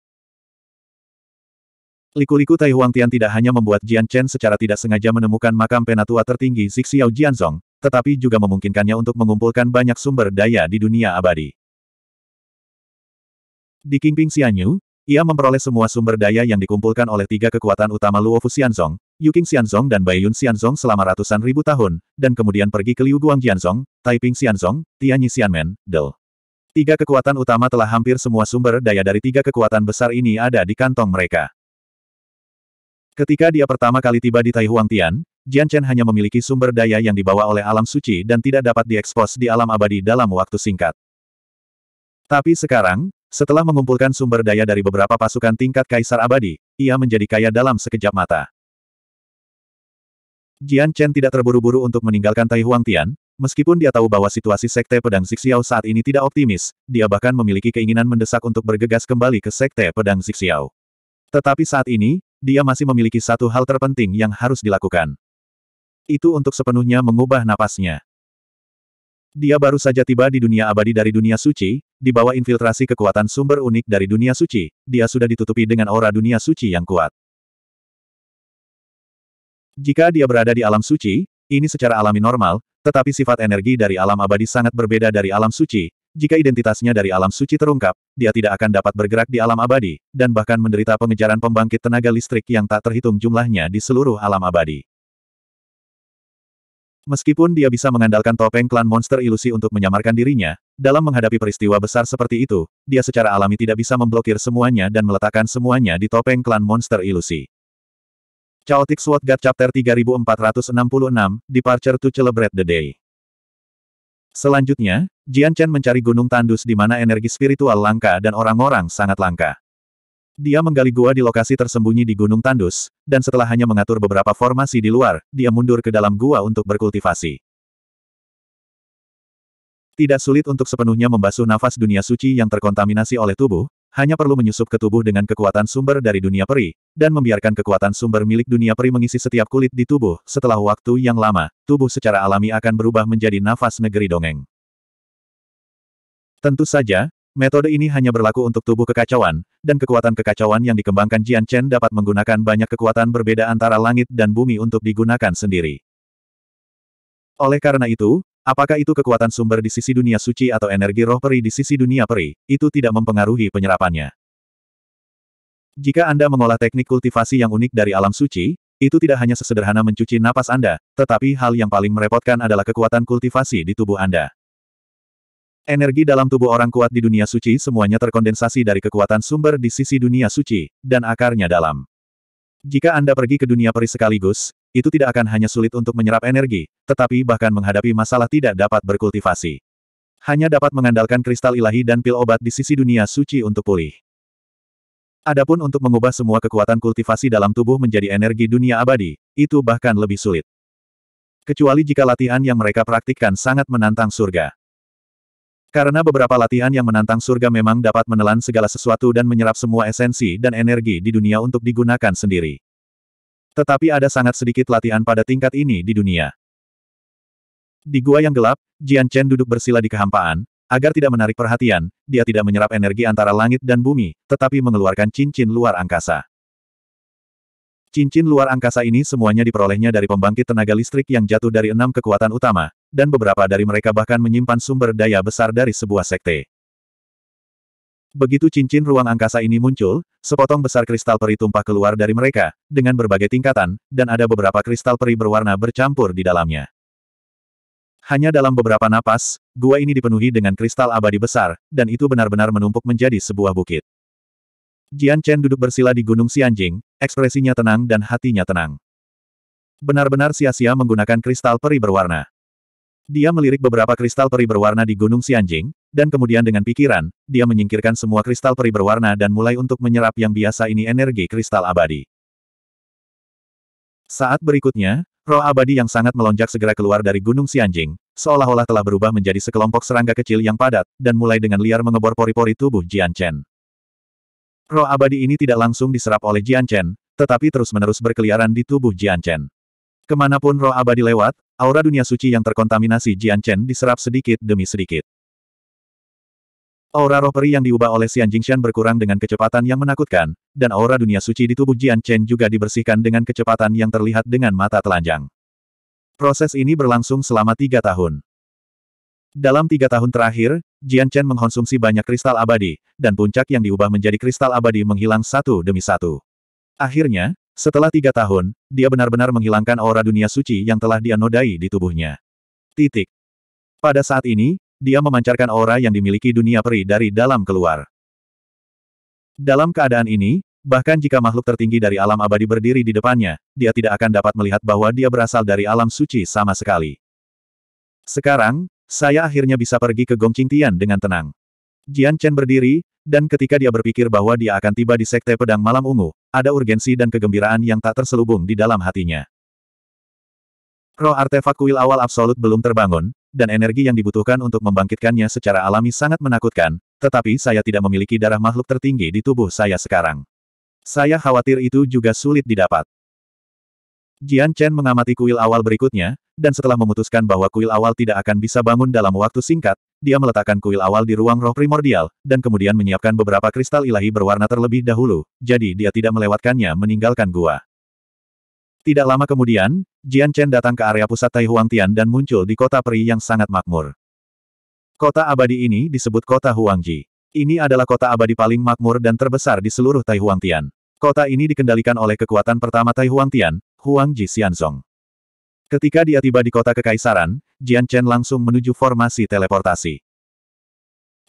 Liku-liku Tai Huang Tian tidak hanya membuat Jian Chen secara tidak sengaja menemukan makam penatua tertinggi Zixiao Jianzong, tetapi juga memungkinkannya untuk mengumpulkan banyak sumber daya di dunia abadi. Di Kingping Xianyu, ia memperoleh semua sumber daya yang dikumpulkan oleh tiga kekuatan utama Luofu Xianzong, Yuqing Xianzong dan Baiyun Xianzong selama ratusan ribu tahun, dan kemudian pergi ke Liu Guang Jianzong, Taiping Xianzong, Tianyi Xianmen, Del. Tiga kekuatan utama telah hampir semua sumber daya dari tiga kekuatan besar ini ada di kantong mereka. Ketika dia pertama kali tiba di Tai Tian, Jian Chen hanya memiliki sumber daya yang dibawa oleh alam suci dan tidak dapat diekspos di alam abadi dalam waktu singkat. Tapi sekarang, setelah mengumpulkan sumber daya dari beberapa pasukan tingkat Kaisar Abadi, ia menjadi kaya dalam sekejap mata. Jian Chen tidak terburu-buru untuk meninggalkan Tai Huang Tian, meskipun dia tahu bahwa situasi Sekte Pedang Zixiao saat ini tidak optimis, dia bahkan memiliki keinginan mendesak untuk bergegas kembali ke Sekte Pedang Zixiao. Tetapi saat ini, dia masih memiliki satu hal terpenting yang harus dilakukan. Itu untuk sepenuhnya mengubah napasnya. Dia baru saja tiba di dunia abadi dari dunia suci, di bawah infiltrasi kekuatan sumber unik dari dunia suci, dia sudah ditutupi dengan aura dunia suci yang kuat. Jika dia berada di alam suci, ini secara alami normal, tetapi sifat energi dari alam abadi sangat berbeda dari alam suci. Jika identitasnya dari alam suci terungkap, dia tidak akan dapat bergerak di alam abadi, dan bahkan menderita pengejaran pembangkit tenaga listrik yang tak terhitung jumlahnya di seluruh alam abadi. Meskipun dia bisa mengandalkan topeng klan monster ilusi untuk menyamarkan dirinya, dalam menghadapi peristiwa besar seperti itu, dia secara alami tidak bisa memblokir semuanya dan meletakkan semuanya di topeng klan monster ilusi. Chaotic Sword God Chapter 3466, Departure to Celebrate the Day. Selanjutnya, Jian Chen mencari gunung tandus di mana energi spiritual langka dan orang-orang sangat langka. Dia menggali gua di lokasi tersembunyi di Gunung Tandus, dan setelah hanya mengatur beberapa formasi di luar, dia mundur ke dalam gua untuk berkultivasi. Tidak sulit untuk sepenuhnya membasuh nafas dunia suci yang terkontaminasi oleh tubuh, hanya perlu menyusup ke tubuh dengan kekuatan sumber dari dunia peri, dan membiarkan kekuatan sumber milik dunia peri mengisi setiap kulit di tubuh. Setelah waktu yang lama, tubuh secara alami akan berubah menjadi nafas negeri dongeng. Tentu saja, Metode ini hanya berlaku untuk tubuh kekacauan, dan kekuatan kekacauan yang dikembangkan Jian Chen dapat menggunakan banyak kekuatan berbeda antara langit dan bumi untuk digunakan sendiri. Oleh karena itu, apakah itu kekuatan sumber di sisi dunia suci atau energi roh peri di sisi dunia peri, itu tidak mempengaruhi penyerapannya. Jika Anda mengolah teknik kultivasi yang unik dari alam suci, itu tidak hanya sesederhana mencuci napas Anda, tetapi hal yang paling merepotkan adalah kekuatan kultivasi di tubuh Anda. Energi dalam tubuh orang kuat di dunia suci semuanya terkondensasi dari kekuatan sumber di sisi dunia suci, dan akarnya dalam. Jika Anda pergi ke dunia peri sekaligus, itu tidak akan hanya sulit untuk menyerap energi, tetapi bahkan menghadapi masalah tidak dapat berkultivasi. Hanya dapat mengandalkan kristal ilahi dan pil obat di sisi dunia suci untuk pulih. Adapun untuk mengubah semua kekuatan kultivasi dalam tubuh menjadi energi dunia abadi, itu bahkan lebih sulit. Kecuali jika latihan yang mereka praktikkan sangat menantang surga. Karena beberapa latihan yang menantang surga memang dapat menelan segala sesuatu dan menyerap semua esensi dan energi di dunia untuk digunakan sendiri. Tetapi ada sangat sedikit latihan pada tingkat ini di dunia. Di gua yang gelap, Jian Chen duduk bersila di kehampaan, agar tidak menarik perhatian, dia tidak menyerap energi antara langit dan bumi, tetapi mengeluarkan cincin luar angkasa. Cincin luar angkasa ini semuanya diperolehnya dari pembangkit tenaga listrik yang jatuh dari enam kekuatan utama, dan beberapa dari mereka bahkan menyimpan sumber daya besar dari sebuah sekte. Begitu cincin ruang angkasa ini muncul, sepotong besar kristal peri tumpah keluar dari mereka, dengan berbagai tingkatan, dan ada beberapa kristal peri berwarna bercampur di dalamnya. Hanya dalam beberapa napas, gua ini dipenuhi dengan kristal abadi besar, dan itu benar-benar menumpuk menjadi sebuah bukit. Jian Chen duduk bersila di Gunung Xianjing, ekspresinya tenang dan hatinya tenang. Benar-benar sia-sia menggunakan kristal peri berwarna. Dia melirik beberapa kristal peri berwarna di Gunung Sianjing, dan kemudian dengan pikiran, dia menyingkirkan semua kristal peri berwarna dan mulai untuk menyerap yang biasa ini energi kristal abadi. Saat berikutnya, roh abadi yang sangat melonjak segera keluar dari Gunung Sianjing, seolah-olah telah berubah menjadi sekelompok serangga kecil yang padat, dan mulai dengan liar mengebor pori-pori tubuh Jian Chen. Roh abadi ini tidak langsung diserap oleh Jian Chen, tetapi terus-menerus berkeliaran di tubuh Jian Chen. Kemanapun roh abadi lewat, aura dunia suci yang terkontaminasi Jian Chen diserap sedikit demi sedikit. Aura roh peri yang diubah oleh Xian Jingshan berkurang dengan kecepatan yang menakutkan, dan aura dunia suci di tubuh Jian Chen juga dibersihkan dengan kecepatan yang terlihat dengan mata telanjang. Proses ini berlangsung selama tiga tahun. Dalam tiga tahun terakhir, Jian Chen mengkonsumsi banyak kristal abadi, dan puncak yang diubah menjadi kristal abadi menghilang satu demi satu. Akhirnya, setelah tiga tahun, dia benar-benar menghilangkan aura dunia suci yang telah dianodai di tubuhnya. Titik. Pada saat ini, dia memancarkan aura yang dimiliki dunia peri dari dalam keluar. Dalam keadaan ini, bahkan jika makhluk tertinggi dari alam abadi berdiri di depannya, dia tidak akan dapat melihat bahwa dia berasal dari alam suci sama sekali. Sekarang, saya akhirnya bisa pergi ke Tian dengan tenang. Jian Chen berdiri, dan ketika dia berpikir bahwa dia akan tiba di Sekte Pedang Malam Ungu, ada urgensi dan kegembiraan yang tak terselubung di dalam hatinya. Roh artefak kuil awal absolut belum terbangun, dan energi yang dibutuhkan untuk membangkitkannya secara alami sangat menakutkan, tetapi saya tidak memiliki darah makhluk tertinggi di tubuh saya sekarang. Saya khawatir itu juga sulit didapat. Jian Chen mengamati kuil awal berikutnya, dan setelah memutuskan bahwa kuil awal tidak akan bisa bangun dalam waktu singkat, dia meletakkan kuil awal di ruang roh primordial, dan kemudian menyiapkan beberapa kristal ilahi berwarna terlebih dahulu, jadi dia tidak melewatkannya meninggalkan gua. Tidak lama kemudian, Jian Chen datang ke area pusat Tai Tian dan muncul di kota peri yang sangat makmur. Kota abadi ini disebut kota Huangji. Ini adalah kota abadi paling makmur dan terbesar di seluruh Tai Tian. Kota ini dikendalikan oleh kekuatan pertama Tai Tian, Huangji Xianzong. Ketika dia tiba di kota kekaisaran, Jian Chen langsung menuju formasi teleportasi.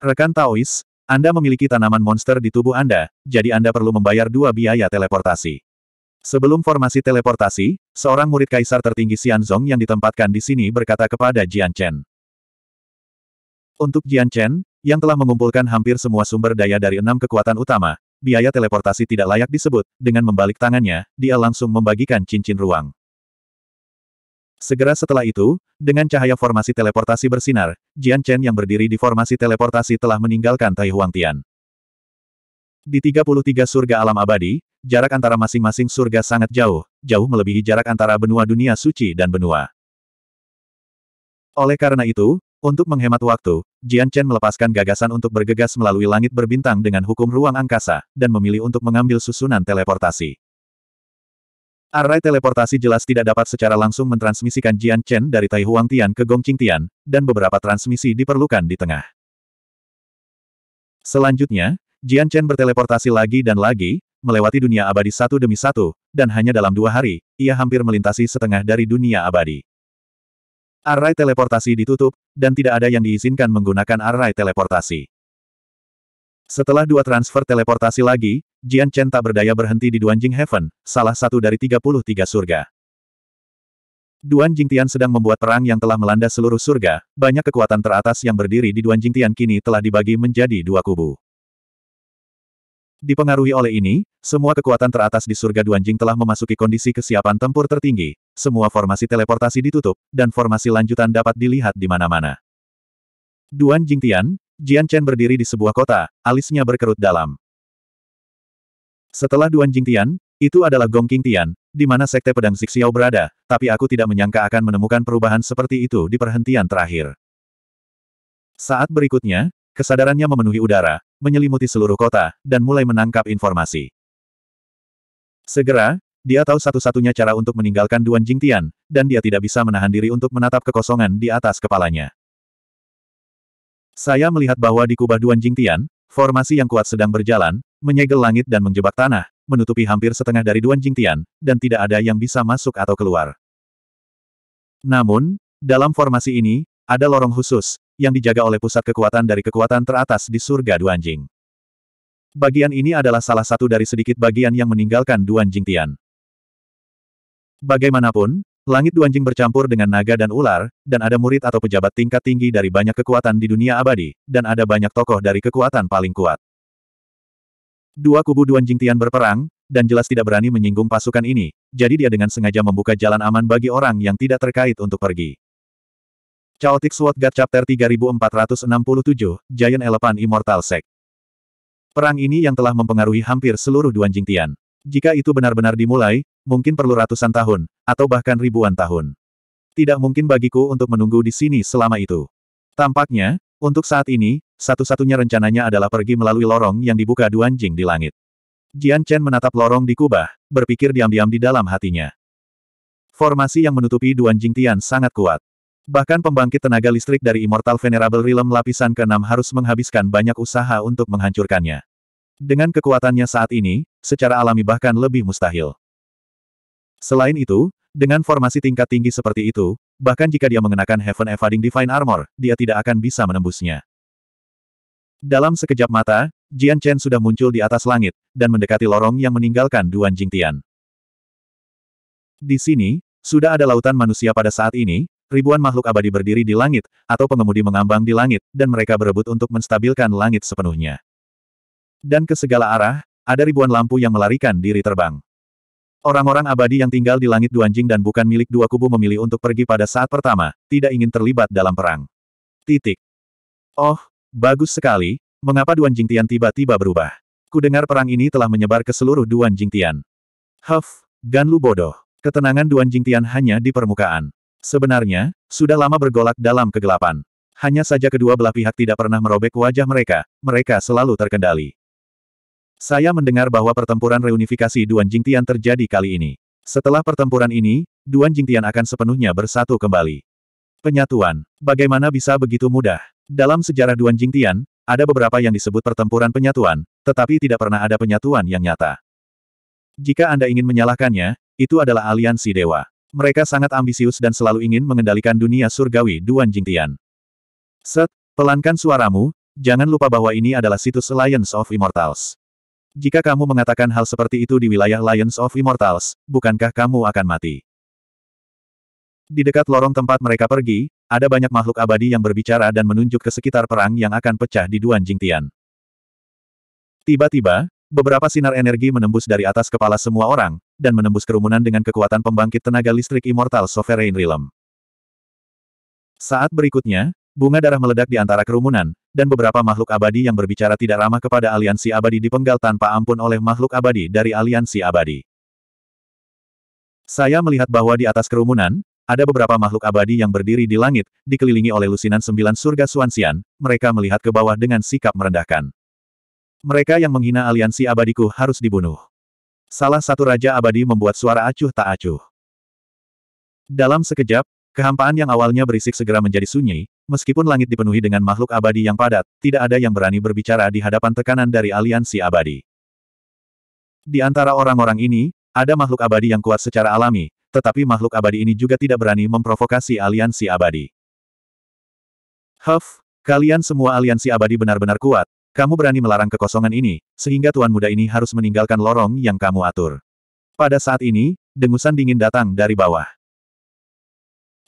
Rekan Taois, Anda memiliki tanaman monster di tubuh Anda, jadi Anda perlu membayar dua biaya teleportasi. Sebelum formasi teleportasi, seorang murid kaisar tertinggi Xianzong yang ditempatkan di sini berkata kepada Jian Chen. Untuk Jian Chen, yang telah mengumpulkan hampir semua sumber daya dari enam kekuatan utama, biaya teleportasi tidak layak disebut, dengan membalik tangannya, dia langsung membagikan cincin ruang. Segera setelah itu, dengan cahaya formasi teleportasi bersinar, Jian Chen yang berdiri di formasi teleportasi telah meninggalkan Tai Huang Tian. Di 33 surga alam abadi, jarak antara masing-masing surga sangat jauh, jauh melebihi jarak antara benua dunia suci dan benua. Oleh karena itu, untuk menghemat waktu, Jian Chen melepaskan gagasan untuk bergegas melalui langit berbintang dengan hukum ruang angkasa, dan memilih untuk mengambil susunan teleportasi. Array teleportasi jelas tidak dapat secara langsung mentransmisikan Jian Chen dari Tai Huang Tian ke Gong Qing Tian, dan beberapa transmisi diperlukan di tengah. Selanjutnya, Jian Chen berteleportasi lagi dan lagi, melewati dunia abadi satu demi satu, dan hanya dalam dua hari, ia hampir melintasi setengah dari dunia abadi. Array teleportasi ditutup, dan tidak ada yang diizinkan menggunakan array teleportasi. Setelah dua transfer teleportasi lagi, Jian Chen tak berdaya berhenti di Duanjing Heaven, salah satu dari 33 surga. Duan Jing Tian sedang membuat perang yang telah melanda seluruh surga, banyak kekuatan teratas yang berdiri di Duan Tian kini telah dibagi menjadi dua kubu. Dipengaruhi oleh ini, semua kekuatan teratas di surga Duanjing telah memasuki kondisi kesiapan tempur tertinggi, semua formasi teleportasi ditutup, dan formasi lanjutan dapat dilihat di mana-mana. Duan Jing Tian. Jian Chen berdiri di sebuah kota, alisnya berkerut dalam. Setelah Duan Jing Tian, itu adalah Gong King Tian, di mana Sekte Pedang Zixiao berada, tapi aku tidak menyangka akan menemukan perubahan seperti itu di perhentian terakhir. Saat berikutnya, kesadarannya memenuhi udara, menyelimuti seluruh kota, dan mulai menangkap informasi. Segera, dia tahu satu-satunya cara untuk meninggalkan Duan Jing Tian, dan dia tidak bisa menahan diri untuk menatap kekosongan di atas kepalanya. Saya melihat bahwa di kubah Duan Jingtian, formasi yang kuat sedang berjalan, menyegel langit dan menjebak tanah, menutupi hampir setengah dari Duan Jingtian, dan tidak ada yang bisa masuk atau keluar. Namun, dalam formasi ini, ada lorong khusus, yang dijaga oleh pusat kekuatan dari kekuatan teratas di surga Jing. Bagian ini adalah salah satu dari sedikit bagian yang meninggalkan Jing Tian. Bagaimanapun, Langit Duanjing bercampur dengan naga dan ular, dan ada murid atau pejabat tingkat tinggi dari banyak kekuatan di dunia abadi, dan ada banyak tokoh dari kekuatan paling kuat. Dua kubu Duanjing Tian berperang, dan jelas tidak berani menyinggung pasukan ini, jadi dia dengan sengaja membuka jalan aman bagi orang yang tidak terkait untuk pergi. Chaotic Sword God Chapter 3467, Giant Elephant Immortal Sect. Perang ini yang telah mempengaruhi hampir seluruh Duanjing Tian. Jika itu benar-benar dimulai, mungkin perlu ratusan tahun, atau bahkan ribuan tahun. Tidak mungkin bagiku untuk menunggu di sini selama itu. Tampaknya, untuk saat ini, satu-satunya rencananya adalah pergi melalui lorong yang dibuka Duanjing di langit. Jian Chen menatap lorong di kubah, berpikir diam-diam di dalam hatinya. Formasi yang menutupi Duan Jing Tian sangat kuat. Bahkan pembangkit tenaga listrik dari Immortal Venerable Realm lapisan ke-6 harus menghabiskan banyak usaha untuk menghancurkannya. Dengan kekuatannya saat ini, secara alami bahkan lebih mustahil. Selain itu, dengan formasi tingkat tinggi seperti itu, bahkan jika dia mengenakan Heaven Evading Divine Armor, dia tidak akan bisa menembusnya. Dalam sekejap mata, Jian Chen sudah muncul di atas langit, dan mendekati lorong yang meninggalkan Duan Jing Tian. Di sini, sudah ada lautan manusia pada saat ini, ribuan makhluk abadi berdiri di langit, atau pengemudi mengambang di langit, dan mereka berebut untuk menstabilkan langit sepenuhnya. Dan ke segala arah, ada ribuan lampu yang melarikan diri terbang. Orang-orang abadi yang tinggal di langit Duanjing dan bukan milik dua kubu memilih untuk pergi pada saat pertama, tidak ingin terlibat dalam perang. Titik. Oh, bagus sekali, mengapa Duanjing Tian tiba-tiba berubah? Ku dengar perang ini telah menyebar ke seluruh Duanjing Tian. Huff, Ganlu bodoh. Ketenangan Duan Tian hanya di permukaan. Sebenarnya, sudah lama bergolak dalam kegelapan. Hanya saja kedua belah pihak tidak pernah merobek wajah mereka, mereka selalu terkendali. Saya mendengar bahwa pertempuran reunifikasi Duan Jingtian terjadi kali ini. Setelah pertempuran ini, Duan Jingtian akan sepenuhnya bersatu kembali. Penyatuan. Bagaimana bisa begitu mudah? Dalam sejarah Duan Jingtian, ada beberapa yang disebut pertempuran penyatuan, tetapi tidak pernah ada penyatuan yang nyata. Jika Anda ingin menyalahkannya, itu adalah aliansi dewa. Mereka sangat ambisius dan selalu ingin mengendalikan dunia surgawi Duan Jingtian. Set, pelankan suaramu, jangan lupa bahwa ini adalah situs Alliance of Immortals. Jika kamu mengatakan hal seperti itu di wilayah Lions of Immortals, bukankah kamu akan mati? Di dekat lorong tempat mereka pergi, ada banyak makhluk abadi yang berbicara dan menunjuk ke sekitar perang yang akan pecah di Duan Jingtian. Tiba-tiba, beberapa sinar energi menembus dari atas kepala semua orang, dan menembus kerumunan dengan kekuatan pembangkit tenaga listrik Immortal Sovereign Realm. Saat berikutnya, Bunga darah meledak di antara kerumunan, dan beberapa makhluk abadi yang berbicara tidak ramah kepada aliansi abadi dipenggal tanpa ampun oleh makhluk abadi dari aliansi abadi. Saya melihat bahwa di atas kerumunan, ada beberapa makhluk abadi yang berdiri di langit, dikelilingi oleh lusinan sembilan surga Suansian, mereka melihat ke bawah dengan sikap merendahkan. Mereka yang menghina aliansi abadiku harus dibunuh. Salah satu raja abadi membuat suara acuh tak acuh. Dalam sekejap, Kehampaan yang awalnya berisik segera menjadi sunyi, meskipun langit dipenuhi dengan makhluk abadi yang padat, tidak ada yang berani berbicara di hadapan tekanan dari aliansi abadi. Di antara orang-orang ini, ada makhluk abadi yang kuat secara alami, tetapi makhluk abadi ini juga tidak berani memprovokasi aliansi abadi. Huff, kalian semua aliansi abadi benar-benar kuat, kamu berani melarang kekosongan ini, sehingga tuan muda ini harus meninggalkan lorong yang kamu atur. Pada saat ini, dengusan dingin datang dari bawah.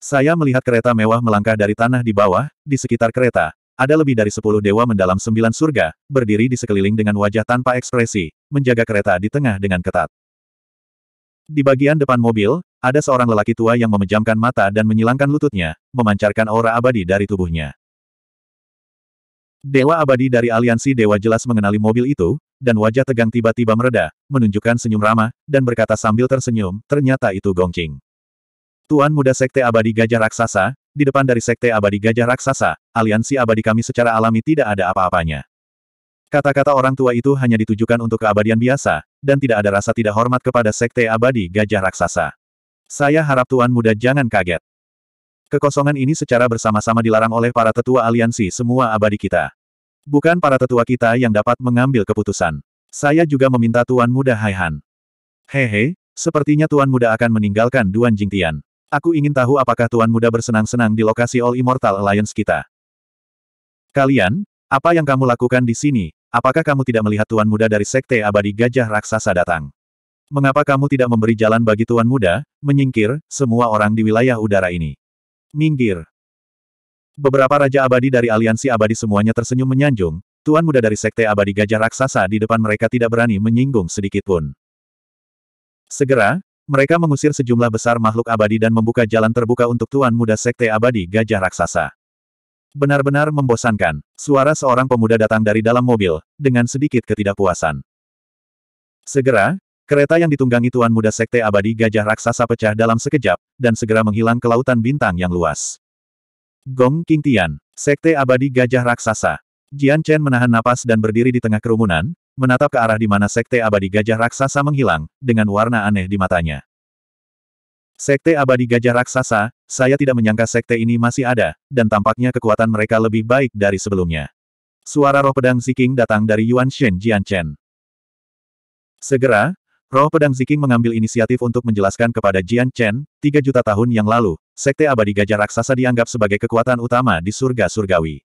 Saya melihat kereta mewah melangkah dari tanah di bawah, di sekitar kereta. Ada lebih dari sepuluh dewa mendalam sembilan surga, berdiri di sekeliling dengan wajah tanpa ekspresi, menjaga kereta di tengah dengan ketat. Di bagian depan mobil, ada seorang lelaki tua yang memejamkan mata dan menyilangkan lututnya, memancarkan aura abadi dari tubuhnya. Dewa abadi dari aliansi dewa jelas mengenali mobil itu, dan wajah tegang tiba-tiba mereda, menunjukkan senyum ramah, dan berkata sambil tersenyum, ternyata itu Gongqing. Tuan Muda Sekte Abadi Gajah Raksasa, di depan dari Sekte Abadi Gajah Raksasa, aliansi abadi kami secara alami tidak ada apa-apanya. Kata-kata orang tua itu hanya ditujukan untuk keabadian biasa, dan tidak ada rasa tidak hormat kepada Sekte Abadi Gajah Raksasa. Saya harap Tuan Muda jangan kaget. Kekosongan ini secara bersama-sama dilarang oleh para tetua aliansi semua abadi kita. Bukan para tetua kita yang dapat mengambil keputusan. Saya juga meminta Tuan Muda Haihan. Hehe, sepertinya Tuan Muda akan meninggalkan Duan Jingtian. Aku ingin tahu apakah Tuan Muda bersenang-senang di lokasi All Immortal Alliance kita. Kalian, apa yang kamu lakukan di sini? Apakah kamu tidak melihat Tuan Muda dari Sekte Abadi Gajah Raksasa datang? Mengapa kamu tidak memberi jalan bagi Tuan Muda, menyingkir, semua orang di wilayah udara ini? Minggir. Beberapa Raja Abadi dari Aliansi Abadi semuanya tersenyum menyanjung, Tuan Muda dari Sekte Abadi Gajah Raksasa di depan mereka tidak berani menyinggung sedikitpun. Segera, mereka mengusir sejumlah besar makhluk abadi dan membuka jalan terbuka untuk Tuan Muda Sekte Abadi Gajah Raksasa. Benar-benar membosankan, suara seorang pemuda datang dari dalam mobil, dengan sedikit ketidakpuasan. Segera, kereta yang ditunggangi Tuan Muda Sekte Abadi Gajah Raksasa pecah dalam sekejap, dan segera menghilang ke lautan bintang yang luas. Gong King Tian, Sekte Abadi Gajah Raksasa. Jian Chen menahan napas dan berdiri di tengah kerumunan, menatap ke arah di mana Sekte Abadi Gajah Raksasa menghilang, dengan warna aneh di matanya. Sekte Abadi Gajah Raksasa, saya tidak menyangka sekte ini masih ada, dan tampaknya kekuatan mereka lebih baik dari sebelumnya. Suara roh pedang Ziking datang dari Yuan Shen Jian Chen. Segera, roh pedang Ziking mengambil inisiatif untuk menjelaskan kepada Jian Chen, tiga juta tahun yang lalu, Sekte Abadi Gajah Raksasa dianggap sebagai kekuatan utama di surga surgawi.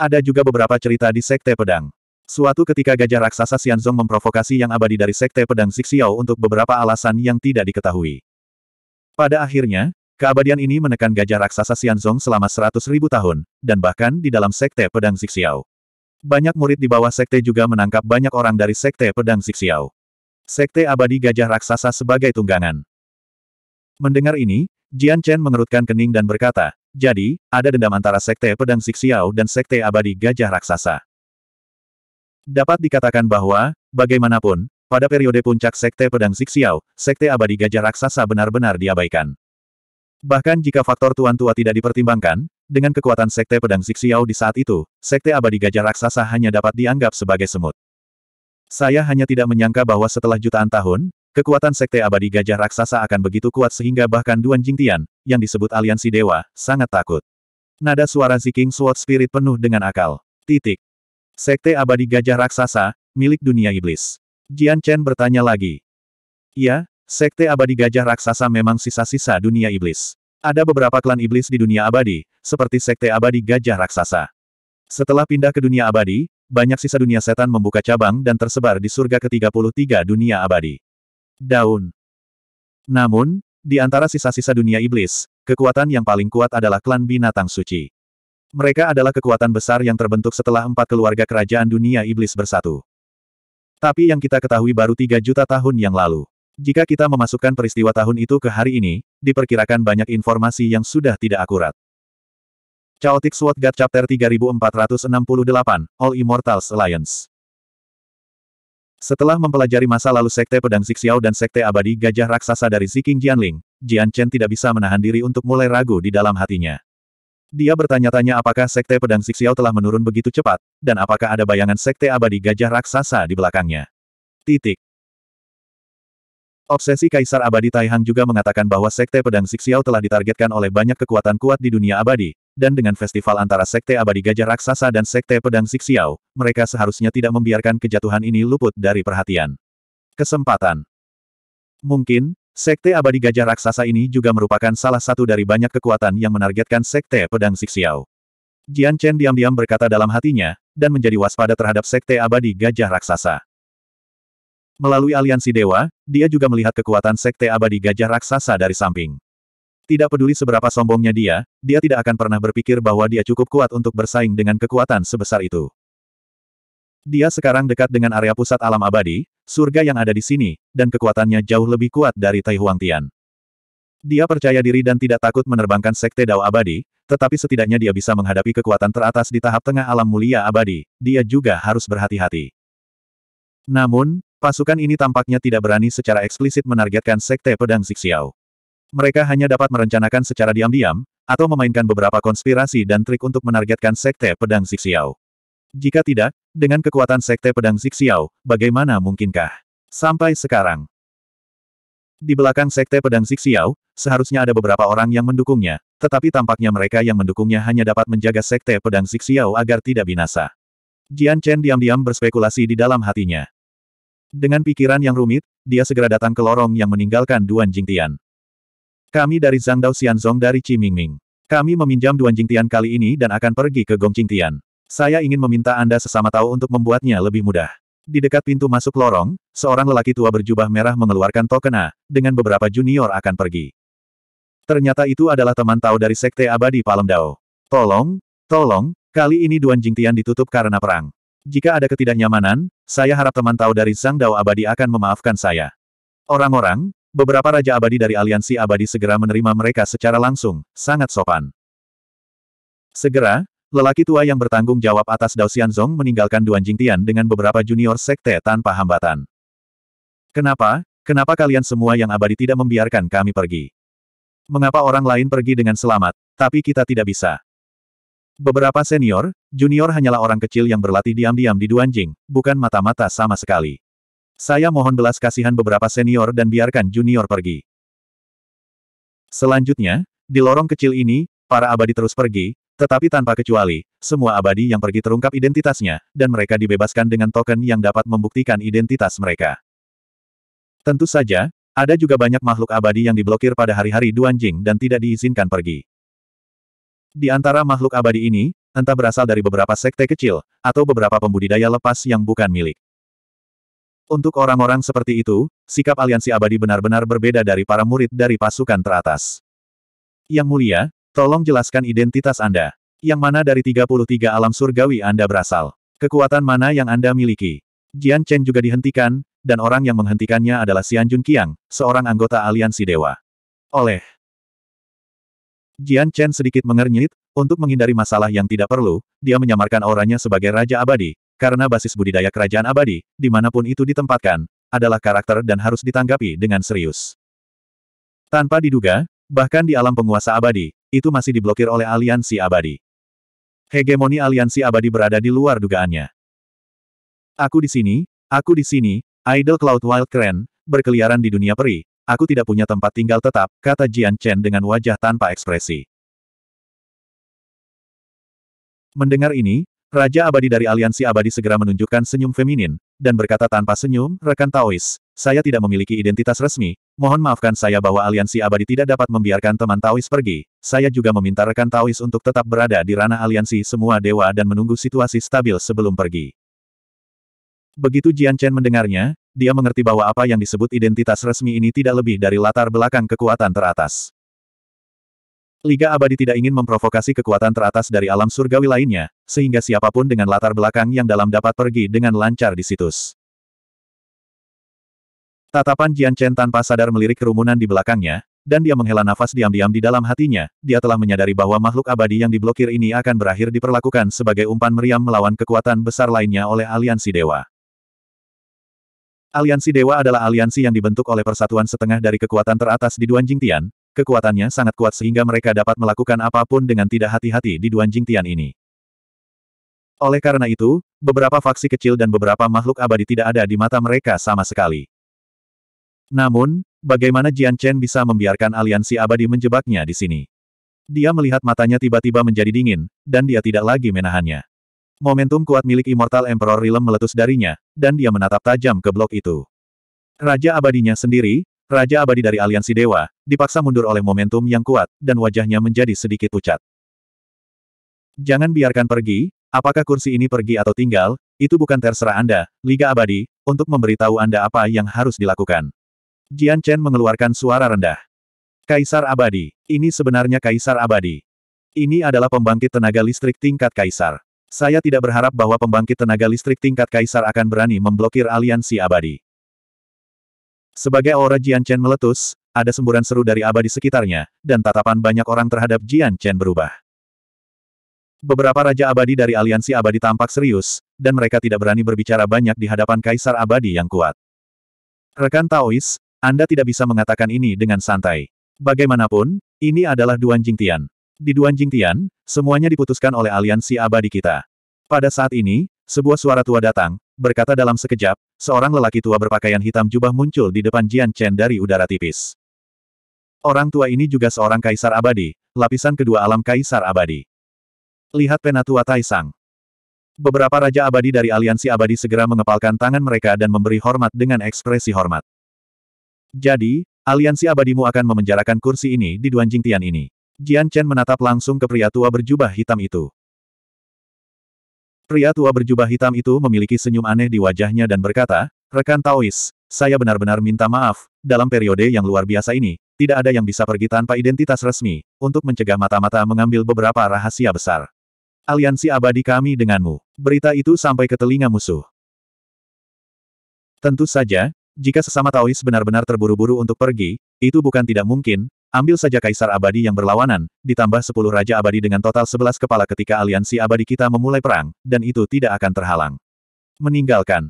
Ada juga beberapa cerita di Sekte Pedang. Suatu ketika gajah raksasa Xianzong memprovokasi yang abadi dari Sekte Pedang Xixiao untuk beberapa alasan yang tidak diketahui. Pada akhirnya, keabadian ini menekan gajah raksasa Xianzong selama seratus tahun, dan bahkan di dalam Sekte Pedang Xixiao. Banyak murid di bawah Sekte juga menangkap banyak orang dari Sekte Pedang Xixiao. Sekte abadi gajah raksasa sebagai tunggangan. Mendengar ini, Jian Chen mengerutkan kening dan berkata, jadi, ada dendam antara Sekte Pedang Xixiao dan Sekte Abadi Gajah Raksasa. Dapat dikatakan bahwa, bagaimanapun, pada periode puncak Sekte Pedang Zixiao, Sekte Abadi Gajah Raksasa benar-benar diabaikan. Bahkan jika faktor Tuan Tua tidak dipertimbangkan, dengan kekuatan Sekte Pedang Zixiao di saat itu, Sekte Abadi Gajah Raksasa hanya dapat dianggap sebagai semut. Saya hanya tidak menyangka bahwa setelah jutaan tahun, kekuatan Sekte Abadi Gajah Raksasa akan begitu kuat sehingga bahkan Duan Jingtian, yang disebut aliansi dewa, sangat takut. Nada suara Ziking Sword Spirit penuh dengan akal. Titik. Sekte Abadi Gajah Raksasa, milik dunia iblis. Jian Chen bertanya lagi. Ya, Sekte Abadi Gajah Raksasa memang sisa-sisa dunia iblis. Ada beberapa klan iblis di dunia abadi, seperti Sekte Abadi Gajah Raksasa. Setelah pindah ke dunia abadi, banyak sisa dunia setan membuka cabang dan tersebar di surga ke-33 dunia abadi. Daun. Namun, di antara sisa-sisa dunia iblis, kekuatan yang paling kuat adalah klan binatang suci. Mereka adalah kekuatan besar yang terbentuk setelah empat keluarga kerajaan dunia iblis bersatu. Tapi yang kita ketahui baru tiga juta tahun yang lalu. Jika kita memasukkan peristiwa tahun itu ke hari ini, diperkirakan banyak informasi yang sudah tidak akurat. Chaotic Sword God Chapter 3468, All Immortals Alliance Setelah mempelajari masa lalu Sekte Pedang Zixiao dan Sekte Abadi Gajah Raksasa dari Ziking Jianling, Jian Chen tidak bisa menahan diri untuk mulai ragu di dalam hatinya. Dia bertanya-tanya apakah Sekte Pedang Siksial telah menurun begitu cepat, dan apakah ada bayangan Sekte Abadi Gajah Raksasa di belakangnya. Titik. Obsesi Kaisar Abadi Taihang juga mengatakan bahwa Sekte Pedang Siksial telah ditargetkan oleh banyak kekuatan kuat di dunia abadi, dan dengan festival antara Sekte Abadi Gajah Raksasa dan Sekte Pedang Siksial, mereka seharusnya tidak membiarkan kejatuhan ini luput dari perhatian. Kesempatan. Mungkin, Sekte abadi gajah raksasa ini juga merupakan salah satu dari banyak kekuatan yang menargetkan Sekte Pedang Sixiao. Jian Chen diam-diam berkata dalam hatinya, dan menjadi waspada terhadap Sekte abadi gajah raksasa. Melalui aliansi dewa, dia juga melihat kekuatan Sekte abadi gajah raksasa dari samping. Tidak peduli seberapa sombongnya dia, dia tidak akan pernah berpikir bahwa dia cukup kuat untuk bersaing dengan kekuatan sebesar itu. Dia sekarang dekat dengan area pusat alam abadi, surga yang ada di sini, dan kekuatannya jauh lebih kuat dari Tai Huang Tian. Dia percaya diri dan tidak takut menerbangkan Sekte Dao Abadi, tetapi setidaknya dia bisa menghadapi kekuatan teratas di tahap tengah alam mulia abadi, dia juga harus berhati-hati. Namun, pasukan ini tampaknya tidak berani secara eksplisit menargetkan Sekte Pedang Zixiao. Mereka hanya dapat merencanakan secara diam-diam, atau memainkan beberapa konspirasi dan trik untuk menargetkan Sekte Pedang Zixiao. Jika tidak, dengan kekuatan sekte pedang Zixiao, bagaimana mungkinkah? Sampai sekarang. Di belakang sekte pedang Zixiao, seharusnya ada beberapa orang yang mendukungnya, tetapi tampaknya mereka yang mendukungnya hanya dapat menjaga sekte pedang Zixiao agar tidak binasa. Jian Chen diam-diam berspekulasi di dalam hatinya. Dengan pikiran yang rumit, dia segera datang ke lorong yang meninggalkan Duan Jingtian. Kami dari Zhang Dao Xianzong dari Qimingming. Kami meminjam Duan Jingtian kali ini dan akan pergi ke Gong Tian. Saya ingin meminta Anda sesama tahu untuk membuatnya lebih mudah. Di dekat pintu masuk lorong, seorang lelaki tua berjubah merah mengeluarkan tokena dengan beberapa junior akan pergi. Ternyata itu adalah teman tahu dari Sekte Abadi Palemdao. Tolong, tolong, kali ini Duan Jingtian ditutup karena perang. Jika ada ketidaknyamanan, saya harap teman tahu dari Sang Dao Abadi akan memaafkan saya. Orang-orang, beberapa Raja Abadi dari Aliansi Abadi segera menerima mereka secara langsung, sangat sopan. Segera, Lelaki tua yang bertanggung jawab atas Dao Xianzong meninggalkan Duan Jingtian dengan beberapa junior sekte tanpa hambatan. Kenapa? Kenapa kalian semua yang abadi tidak membiarkan kami pergi? Mengapa orang lain pergi dengan selamat, tapi kita tidak bisa? Beberapa senior, junior hanyalah orang kecil yang berlatih diam-diam di Duanjing, bukan mata-mata sama sekali. Saya mohon belas kasihan beberapa senior dan biarkan junior pergi. Selanjutnya, di lorong kecil ini, para abadi terus pergi, tetapi tanpa kecuali, semua abadi yang pergi terungkap identitasnya, dan mereka dibebaskan dengan token yang dapat membuktikan identitas mereka. Tentu saja, ada juga banyak makhluk abadi yang diblokir pada hari-hari Duanjing dan tidak diizinkan pergi. Di antara makhluk abadi ini, entah berasal dari beberapa sekte kecil, atau beberapa pembudidaya lepas yang bukan milik. Untuk orang-orang seperti itu, sikap aliansi abadi benar-benar berbeda dari para murid dari pasukan teratas. Yang mulia, Tolong jelaskan identitas Anda. Yang mana dari 33 alam surgawi Anda berasal? Kekuatan mana yang Anda miliki? Jian Chen juga dihentikan, dan orang yang menghentikannya adalah Xian Jun Qiang, seorang anggota aliansi dewa. Oleh Jian Chen sedikit mengernyit, untuk menghindari masalah yang tidak perlu, dia menyamarkan auranya sebagai Raja Abadi, karena basis budidaya kerajaan abadi, dimanapun itu ditempatkan, adalah karakter dan harus ditanggapi dengan serius. Tanpa diduga, Bahkan di alam penguasa abadi, itu masih diblokir oleh aliansi abadi. Hegemoni aliansi abadi berada di luar dugaannya. Aku di sini, aku di sini, Idol Cloud Wild Crane, berkeliaran di dunia peri, aku tidak punya tempat tinggal tetap, kata Jian Chen dengan wajah tanpa ekspresi. Mendengar ini, Raja abadi dari aliansi abadi segera menunjukkan senyum feminin, dan berkata tanpa senyum, rekan Taois, saya tidak memiliki identitas resmi, mohon maafkan saya bahwa aliansi abadi tidak dapat membiarkan teman Taois pergi, saya juga meminta rekan Taois untuk tetap berada di ranah aliansi semua dewa dan menunggu situasi stabil sebelum pergi. Begitu Jian Chen mendengarnya, dia mengerti bahwa apa yang disebut identitas resmi ini tidak lebih dari latar belakang kekuatan teratas. Liga abadi tidak ingin memprovokasi kekuatan teratas dari alam surgawi lainnya, sehingga siapapun dengan latar belakang yang dalam dapat pergi dengan lancar di situs. Tatapan Jian Chen tanpa sadar melirik kerumunan di belakangnya, dan dia menghela nafas diam-diam di dalam hatinya, dia telah menyadari bahwa makhluk abadi yang diblokir ini akan berakhir diperlakukan sebagai umpan meriam melawan kekuatan besar lainnya oleh aliansi dewa. Aliansi Dewa adalah aliansi yang dibentuk oleh persatuan setengah dari kekuatan teratas di Duan Jingtian. Kekuatannya sangat kuat sehingga mereka dapat melakukan apapun dengan tidak hati-hati di Duan Jingtian ini. Oleh karena itu, beberapa faksi kecil dan beberapa makhluk abadi tidak ada di mata mereka sama sekali. Namun, bagaimana Jian Chen bisa membiarkan aliansi abadi menjebaknya di sini? Dia melihat matanya tiba-tiba menjadi dingin, dan dia tidak lagi menahannya. Momentum kuat milik Immortal Emperor Realm meletus darinya, dan dia menatap tajam ke blok itu. Raja abadinya sendiri, Raja abadi dari aliansi dewa, dipaksa mundur oleh momentum yang kuat, dan wajahnya menjadi sedikit pucat. Jangan biarkan pergi, Apakah kursi ini pergi atau tinggal, itu bukan terserah Anda, Liga Abadi, untuk memberitahu Anda apa yang harus dilakukan. Jian Chen mengeluarkan suara rendah. Kaisar Abadi. Ini sebenarnya Kaisar Abadi. Ini adalah pembangkit tenaga listrik tingkat Kaisar. Saya tidak berharap bahwa pembangkit tenaga listrik tingkat Kaisar akan berani memblokir aliansi Abadi. Sebagai aura Jian Chen meletus, ada semburan seru dari Abadi sekitarnya, dan tatapan banyak orang terhadap Jian Chen berubah. Beberapa Raja Abadi dari Aliansi Abadi tampak serius, dan mereka tidak berani berbicara banyak di hadapan Kaisar Abadi yang kuat. Rekan Taois, Anda tidak bisa mengatakan ini dengan santai. Bagaimanapun, ini adalah Duan Jingtian. Di Duan Jingtian, semuanya diputuskan oleh Aliansi Abadi kita. Pada saat ini, sebuah suara tua datang, berkata dalam sekejap, seorang lelaki tua berpakaian hitam jubah muncul di depan Jian Chen dari udara tipis. Orang tua ini juga seorang kaisar abadi, lapisan kedua alam kaisar abadi. Lihat Penatua Taisang. Beberapa Raja Abadi dari Aliansi Abadi segera mengepalkan tangan mereka dan memberi hormat dengan ekspresi hormat. Jadi, Aliansi Abadimu akan memenjarakan kursi ini di Duan Tian ini. Jian Chen menatap langsung ke pria tua berjubah hitam itu. Pria tua berjubah hitam itu memiliki senyum aneh di wajahnya dan berkata, Rekan Taois, saya benar-benar minta maaf, dalam periode yang luar biasa ini, tidak ada yang bisa pergi tanpa identitas resmi, untuk mencegah mata-mata mengambil beberapa rahasia besar. Aliansi abadi kami denganmu. Berita itu sampai ke telinga musuh. Tentu saja, jika sesama Taois benar-benar terburu-buru untuk pergi, itu bukan tidak mungkin, ambil saja kaisar abadi yang berlawanan, ditambah sepuluh raja abadi dengan total sebelas kepala ketika aliansi abadi kita memulai perang, dan itu tidak akan terhalang. Meninggalkan.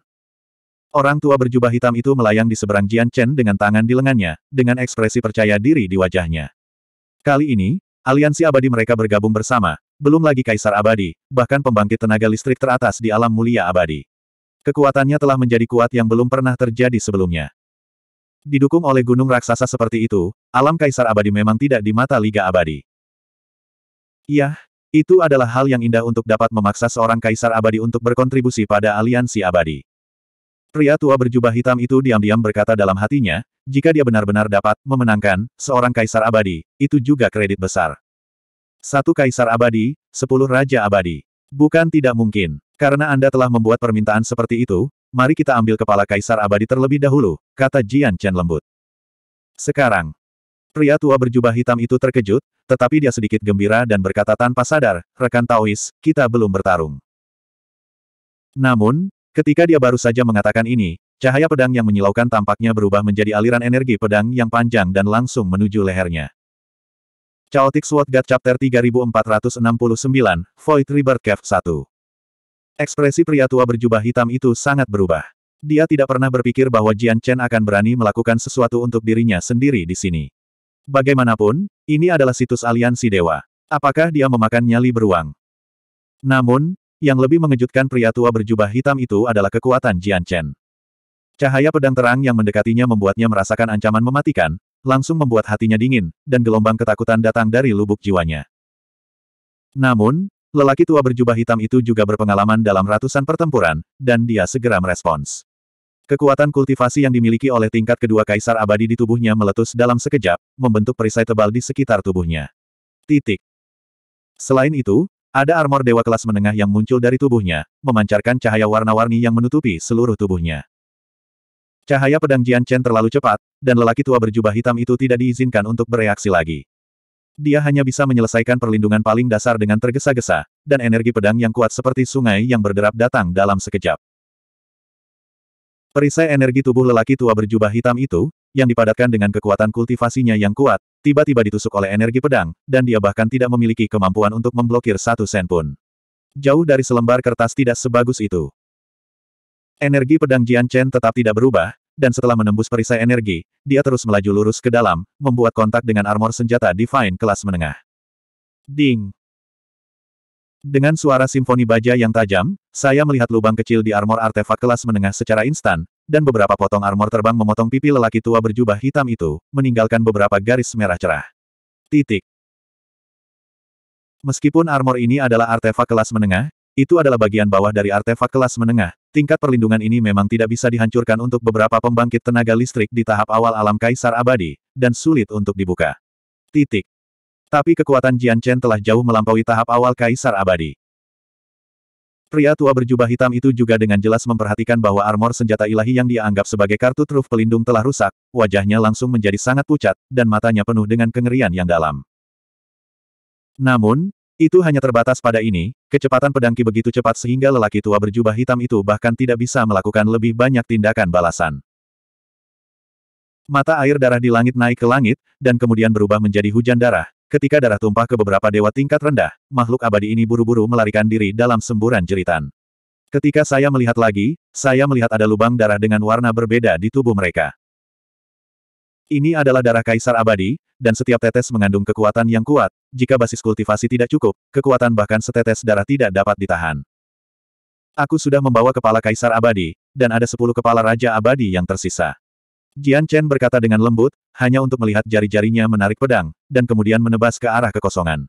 Orang tua berjubah hitam itu melayang di seberang Jian Chen dengan tangan di lengannya, dengan ekspresi percaya diri di wajahnya. Kali ini, aliansi abadi mereka bergabung bersama, belum lagi kaisar abadi, bahkan pembangkit tenaga listrik teratas di alam mulia abadi. Kekuatannya telah menjadi kuat yang belum pernah terjadi sebelumnya. Didukung oleh gunung raksasa seperti itu, alam kaisar abadi memang tidak di mata Liga Abadi. Iya, itu adalah hal yang indah untuk dapat memaksa seorang kaisar abadi untuk berkontribusi pada aliansi abadi. Pria tua berjubah hitam itu diam-diam berkata dalam hatinya, jika dia benar-benar dapat memenangkan seorang kaisar abadi, itu juga kredit besar. Satu kaisar abadi, sepuluh raja abadi. Bukan tidak mungkin. Karena Anda telah membuat permintaan seperti itu, mari kita ambil kepala kaisar abadi terlebih dahulu, kata Jian Chen lembut. Sekarang. Pria tua berjubah hitam itu terkejut, tetapi dia sedikit gembira dan berkata tanpa sadar, rekan Taois, kita belum bertarung. Namun, ketika dia baru saja mengatakan ini, cahaya pedang yang menyilaukan tampaknya berubah menjadi aliran energi pedang yang panjang dan langsung menuju lehernya. Chaotic Sword God Chapter 3469, Void Rebirth Cave 1. Ekspresi pria tua berjubah hitam itu sangat berubah. Dia tidak pernah berpikir bahwa Jian Chen akan berani melakukan sesuatu untuk dirinya sendiri di sini. Bagaimanapun, ini adalah situs aliansi dewa. Apakah dia memakan nyali beruang? Namun, yang lebih mengejutkan pria tua berjubah hitam itu adalah kekuatan Jian Chen. Cahaya pedang terang yang mendekatinya membuatnya merasakan ancaman mematikan, langsung membuat hatinya dingin, dan gelombang ketakutan datang dari lubuk jiwanya. Namun, lelaki tua berjubah hitam itu juga berpengalaman dalam ratusan pertempuran, dan dia segera merespons. Kekuatan kultivasi yang dimiliki oleh tingkat kedua kaisar abadi di tubuhnya meletus dalam sekejap, membentuk perisai tebal di sekitar tubuhnya. Titik. Selain itu, ada armor dewa kelas menengah yang muncul dari tubuhnya, memancarkan cahaya warna-warni yang menutupi seluruh tubuhnya. Cahaya pedang Jian Chen terlalu cepat, dan lelaki tua berjubah hitam itu tidak diizinkan untuk bereaksi lagi. Dia hanya bisa menyelesaikan perlindungan paling dasar dengan tergesa-gesa, dan energi pedang yang kuat seperti sungai yang berderap datang dalam sekejap. Perisai energi tubuh lelaki tua berjubah hitam itu, yang dipadatkan dengan kekuatan kultivasinya yang kuat, tiba-tiba ditusuk oleh energi pedang, dan dia bahkan tidak memiliki kemampuan untuk memblokir satu sen pun. Jauh dari selembar kertas tidak sebagus itu. Energi pedang Jian Chen tetap tidak berubah, dan setelah menembus perisai energi, dia terus melaju lurus ke dalam, membuat kontak dengan armor senjata Divine kelas menengah. Ding! Dengan suara simfoni baja yang tajam, saya melihat lubang kecil di armor artefak kelas menengah secara instan, dan beberapa potong armor terbang memotong pipi lelaki tua berjubah hitam itu, meninggalkan beberapa garis merah cerah. Titik. Meskipun armor ini adalah artefak kelas menengah, itu adalah bagian bawah dari artefak kelas menengah. Tingkat perlindungan ini memang tidak bisa dihancurkan untuk beberapa pembangkit tenaga listrik di tahap awal alam kaisar abadi, dan sulit untuk dibuka. Titik. Tapi kekuatan Jian Chen telah jauh melampaui tahap awal kaisar abadi. Pria tua berjubah hitam itu juga dengan jelas memperhatikan bahwa armor senjata ilahi yang dia anggap sebagai kartu truf pelindung telah rusak, wajahnya langsung menjadi sangat pucat, dan matanya penuh dengan kengerian yang dalam. Namun, itu hanya terbatas pada ini, kecepatan pedangki begitu cepat sehingga lelaki tua berjubah hitam itu bahkan tidak bisa melakukan lebih banyak tindakan balasan. Mata air darah di langit naik ke langit, dan kemudian berubah menjadi hujan darah. Ketika darah tumpah ke beberapa dewa tingkat rendah, makhluk abadi ini buru-buru melarikan diri dalam semburan jeritan. Ketika saya melihat lagi, saya melihat ada lubang darah dengan warna berbeda di tubuh mereka. Ini adalah darah kaisar abadi, dan setiap tetes mengandung kekuatan yang kuat. Jika basis kultivasi tidak cukup, kekuatan bahkan setetes darah tidak dapat ditahan. Aku sudah membawa kepala kaisar abadi, dan ada sepuluh kepala raja abadi yang tersisa. Jian Chen berkata dengan lembut, hanya untuk melihat jari-jarinya menarik pedang, dan kemudian menebas ke arah kekosongan.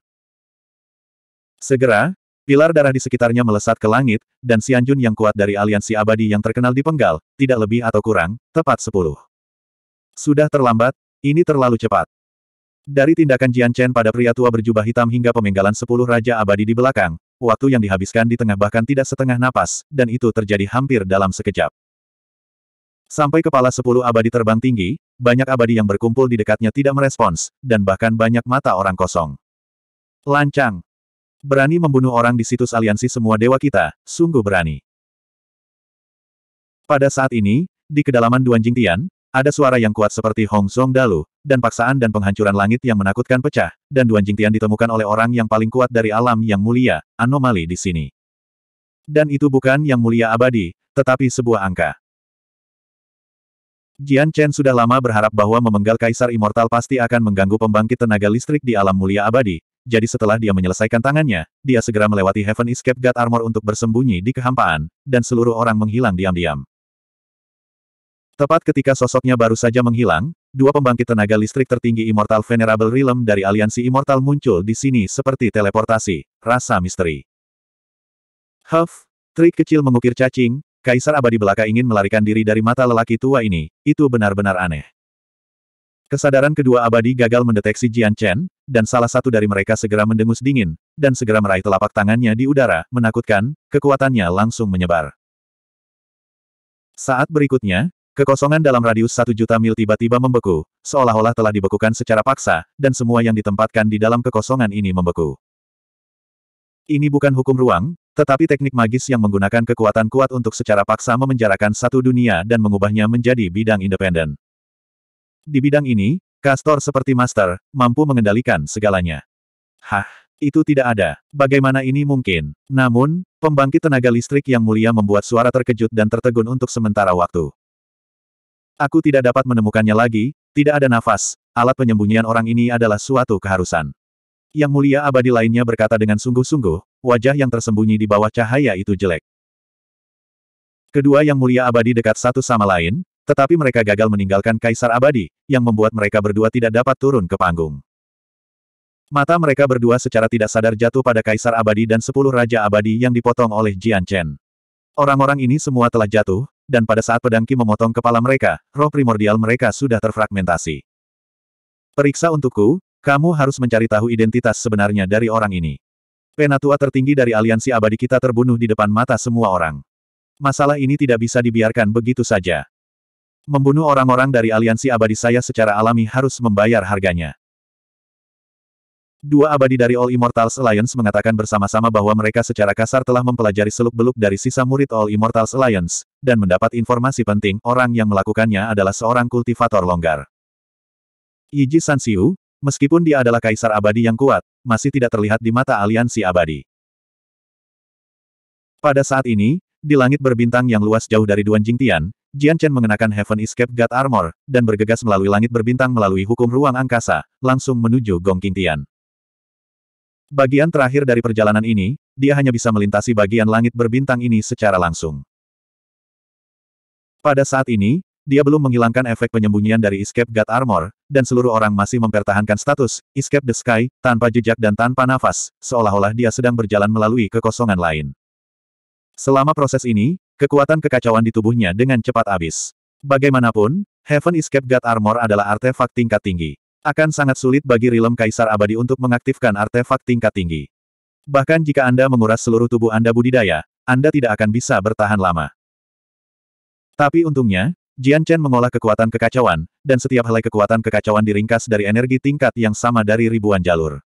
Segera, pilar darah di sekitarnya melesat ke langit, dan Xianjun yang kuat dari aliansi abadi yang terkenal dipenggal, tidak lebih atau kurang, tepat sepuluh. Sudah terlambat, ini terlalu cepat. Dari tindakan Jian Chen pada pria tua berjubah hitam hingga pemenggalan sepuluh raja abadi di belakang, waktu yang dihabiskan di tengah bahkan tidak setengah napas, dan itu terjadi hampir dalam sekejap. Sampai kepala sepuluh abadi terbang tinggi, banyak abadi yang berkumpul di dekatnya tidak merespons, dan bahkan banyak mata orang kosong. Lancang. Berani membunuh orang di situs aliansi semua dewa kita, sungguh berani. Pada saat ini, di kedalaman Duan Jingtian, ada suara yang kuat seperti Hong Song Dalu, dan paksaan dan penghancuran langit yang menakutkan pecah, dan Duan Jingtian ditemukan oleh orang yang paling kuat dari alam yang mulia, anomali di sini. Dan itu bukan yang mulia abadi, tetapi sebuah angka. Jian Chen sudah lama berharap bahwa memenggal Kaisar Immortal pasti akan mengganggu pembangkit tenaga listrik di alam mulia abadi, jadi setelah dia menyelesaikan tangannya, dia segera melewati Heaven Escape God Armor untuk bersembunyi di kehampaan, dan seluruh orang menghilang diam-diam. Tepat ketika sosoknya baru saja menghilang, dua pembangkit tenaga listrik tertinggi Immortal Venerable Realm dari aliansi Immortal muncul di sini seperti teleportasi, rasa misteri. Huff, trik kecil mengukir cacing, Kaisar Abadi Belaka ingin melarikan diri dari mata lelaki tua ini, itu benar-benar aneh. Kesadaran kedua abadi gagal mendeteksi Jian Chen, dan salah satu dari mereka segera mendengus dingin, dan segera meraih telapak tangannya di udara, menakutkan, kekuatannya langsung menyebar. Saat berikutnya, Kekosongan dalam radius satu juta mil tiba-tiba membeku, seolah-olah telah dibekukan secara paksa, dan semua yang ditempatkan di dalam kekosongan ini membeku. Ini bukan hukum ruang, tetapi teknik magis yang menggunakan kekuatan kuat untuk secara paksa memenjarakan satu dunia dan mengubahnya menjadi bidang independen. Di bidang ini, Kastor seperti master, mampu mengendalikan segalanya. Hah, itu tidak ada. Bagaimana ini mungkin? Namun, pembangkit tenaga listrik yang mulia membuat suara terkejut dan tertegun untuk sementara waktu. Aku tidak dapat menemukannya lagi, tidak ada nafas, alat penyembunyian orang ini adalah suatu keharusan. Yang mulia abadi lainnya berkata dengan sungguh-sungguh, wajah yang tersembunyi di bawah cahaya itu jelek. Kedua yang mulia abadi dekat satu sama lain, tetapi mereka gagal meninggalkan kaisar abadi, yang membuat mereka berdua tidak dapat turun ke panggung. Mata mereka berdua secara tidak sadar jatuh pada kaisar abadi dan sepuluh raja abadi yang dipotong oleh Jian Chen. Orang-orang ini semua telah jatuh, dan pada saat pedangki memotong kepala mereka, roh primordial mereka sudah terfragmentasi. Periksa untukku, kamu harus mencari tahu identitas sebenarnya dari orang ini. Penatua tertinggi dari aliansi abadi kita terbunuh di depan mata semua orang. Masalah ini tidak bisa dibiarkan begitu saja. Membunuh orang-orang dari aliansi abadi saya secara alami harus membayar harganya. Dua abadi dari All Immortals Alliance mengatakan bersama-sama bahwa mereka secara kasar telah mempelajari seluk-beluk dari sisa murid All Immortals Alliance, dan mendapat informasi penting, orang yang melakukannya adalah seorang kultivator longgar. Yiji Sanxiu, meskipun dia adalah kaisar abadi yang kuat, masih tidak terlihat di mata aliansi abadi. Pada saat ini, di langit berbintang yang luas jauh dari Duan Jingtian, Jian Chen mengenakan Heaven Escape God Armor, dan bergegas melalui langit berbintang melalui hukum ruang angkasa, langsung menuju Gong Qingtian. Bagian terakhir dari perjalanan ini, dia hanya bisa melintasi bagian langit berbintang ini secara langsung. Pada saat ini, dia belum menghilangkan efek penyembunyian dari Escape God Armor, dan seluruh orang masih mempertahankan status Escape the Sky, tanpa jejak dan tanpa nafas, seolah-olah dia sedang berjalan melalui kekosongan lain. Selama proses ini, kekuatan kekacauan di tubuhnya dengan cepat habis. Bagaimanapun, Heaven Escape God Armor adalah artefak tingkat tinggi. Akan sangat sulit bagi rilem Kaisar Abadi untuk mengaktifkan artefak tingkat tinggi. Bahkan jika Anda menguras seluruh tubuh Anda budidaya, Anda tidak akan bisa bertahan lama. Tapi untungnya, Jian Chen mengolah kekuatan kekacauan, dan setiap helai kekuatan kekacauan diringkas dari energi tingkat yang sama dari ribuan jalur.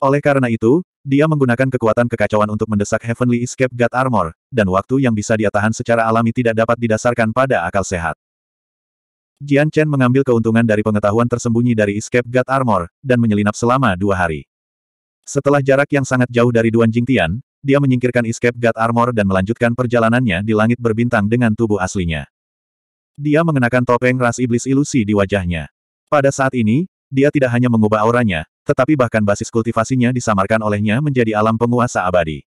Oleh karena itu, dia menggunakan kekuatan kekacauan untuk mendesak Heavenly Escape God Armor, dan waktu yang bisa dia tahan secara alami tidak dapat didasarkan pada akal sehat. Jian Chen mengambil keuntungan dari pengetahuan tersembunyi dari Escape God Armor, dan menyelinap selama dua hari. Setelah jarak yang sangat jauh dari Duan Jing Tian, dia menyingkirkan Escape God Armor dan melanjutkan perjalanannya di langit berbintang dengan tubuh aslinya. Dia mengenakan topeng ras iblis ilusi di wajahnya. Pada saat ini, dia tidak hanya mengubah auranya, tetapi bahkan basis kultivasinya disamarkan olehnya menjadi alam penguasa abadi.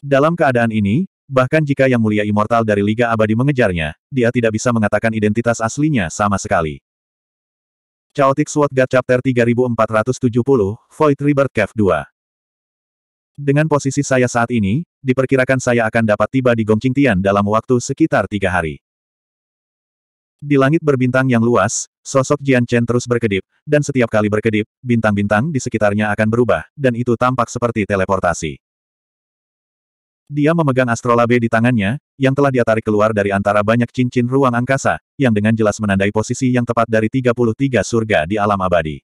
Dalam keadaan ini, Bahkan jika Yang Mulia Immortal dari Liga Abadi mengejarnya, dia tidak bisa mengatakan identitas aslinya sama sekali. Chaotic Sword God Chapter 3470, Void Rebirth Cave 2 Dengan posisi saya saat ini, diperkirakan saya akan dapat tiba di Gongqingtian dalam waktu sekitar tiga hari. Di langit berbintang yang luas, sosok Jian Chen terus berkedip, dan setiap kali berkedip, bintang-bintang di sekitarnya akan berubah, dan itu tampak seperti teleportasi. Dia memegang astrolabe di tangannya, yang telah dia tarik keluar dari antara banyak cincin ruang angkasa, yang dengan jelas menandai posisi yang tepat dari 33 surga di alam abadi.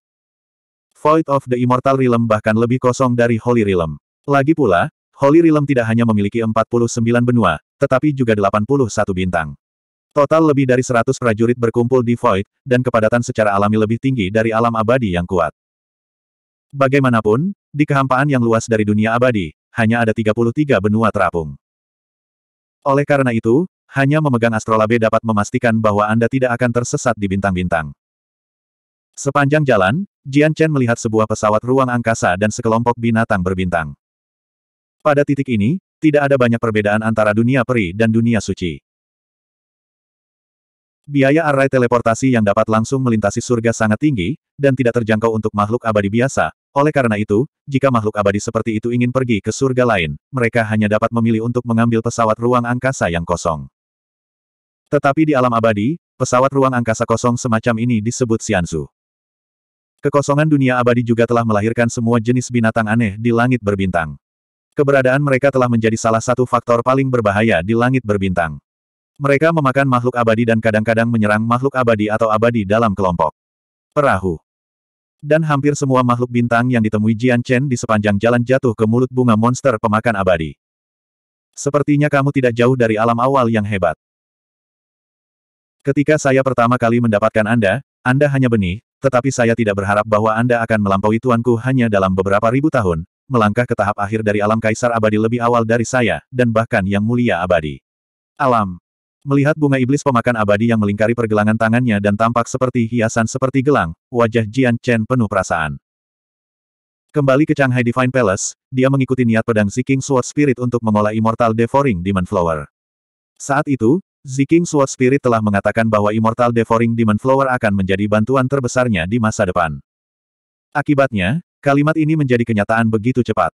Void of the Immortal Realm bahkan lebih kosong dari Holy Realm. Lagi pula, Holy Realm tidak hanya memiliki 49 benua, tetapi juga 81 bintang. Total lebih dari 100 prajurit berkumpul di Void, dan kepadatan secara alami lebih tinggi dari alam abadi yang kuat. Bagaimanapun, di kehampaan yang luas dari dunia abadi, hanya ada 33 benua terapung. Oleh karena itu, hanya memegang astrolabe dapat memastikan bahwa Anda tidak akan tersesat di bintang-bintang. Sepanjang jalan, Jian Chen melihat sebuah pesawat ruang angkasa dan sekelompok binatang berbintang. Pada titik ini, tidak ada banyak perbedaan antara dunia peri dan dunia suci. Biaya array teleportasi yang dapat langsung melintasi surga sangat tinggi, dan tidak terjangkau untuk makhluk abadi biasa, oleh karena itu, jika makhluk abadi seperti itu ingin pergi ke surga lain, mereka hanya dapat memilih untuk mengambil pesawat ruang angkasa yang kosong. Tetapi di alam abadi, pesawat ruang angkasa kosong semacam ini disebut Xianzu. Kekosongan dunia abadi juga telah melahirkan semua jenis binatang aneh di langit berbintang. Keberadaan mereka telah menjadi salah satu faktor paling berbahaya di langit berbintang. Mereka memakan makhluk abadi dan kadang-kadang menyerang makhluk abadi atau abadi dalam kelompok. Perahu dan hampir semua makhluk bintang yang ditemui Jian Chen di sepanjang jalan jatuh ke mulut bunga monster pemakan abadi. Sepertinya kamu tidak jauh dari alam awal yang hebat. Ketika saya pertama kali mendapatkan Anda, Anda hanya benih, tetapi saya tidak berharap bahwa Anda akan melampaui tuanku hanya dalam beberapa ribu tahun, melangkah ke tahap akhir dari alam kaisar abadi lebih awal dari saya, dan bahkan yang mulia abadi. Alam Melihat bunga iblis pemakan abadi yang melingkari pergelangan tangannya dan tampak seperti hiasan seperti gelang, wajah Jian Chen penuh perasaan. Kembali ke Shanghai Divine Palace, dia mengikuti niat pedang Ziking Sword Spirit untuk mengolah Immortal Devouring Demon Flower. Saat itu, Ziking Sword Spirit telah mengatakan bahwa Immortal Devouring Demon Flower akan menjadi bantuan terbesarnya di masa depan. Akibatnya, kalimat ini menjadi kenyataan begitu cepat.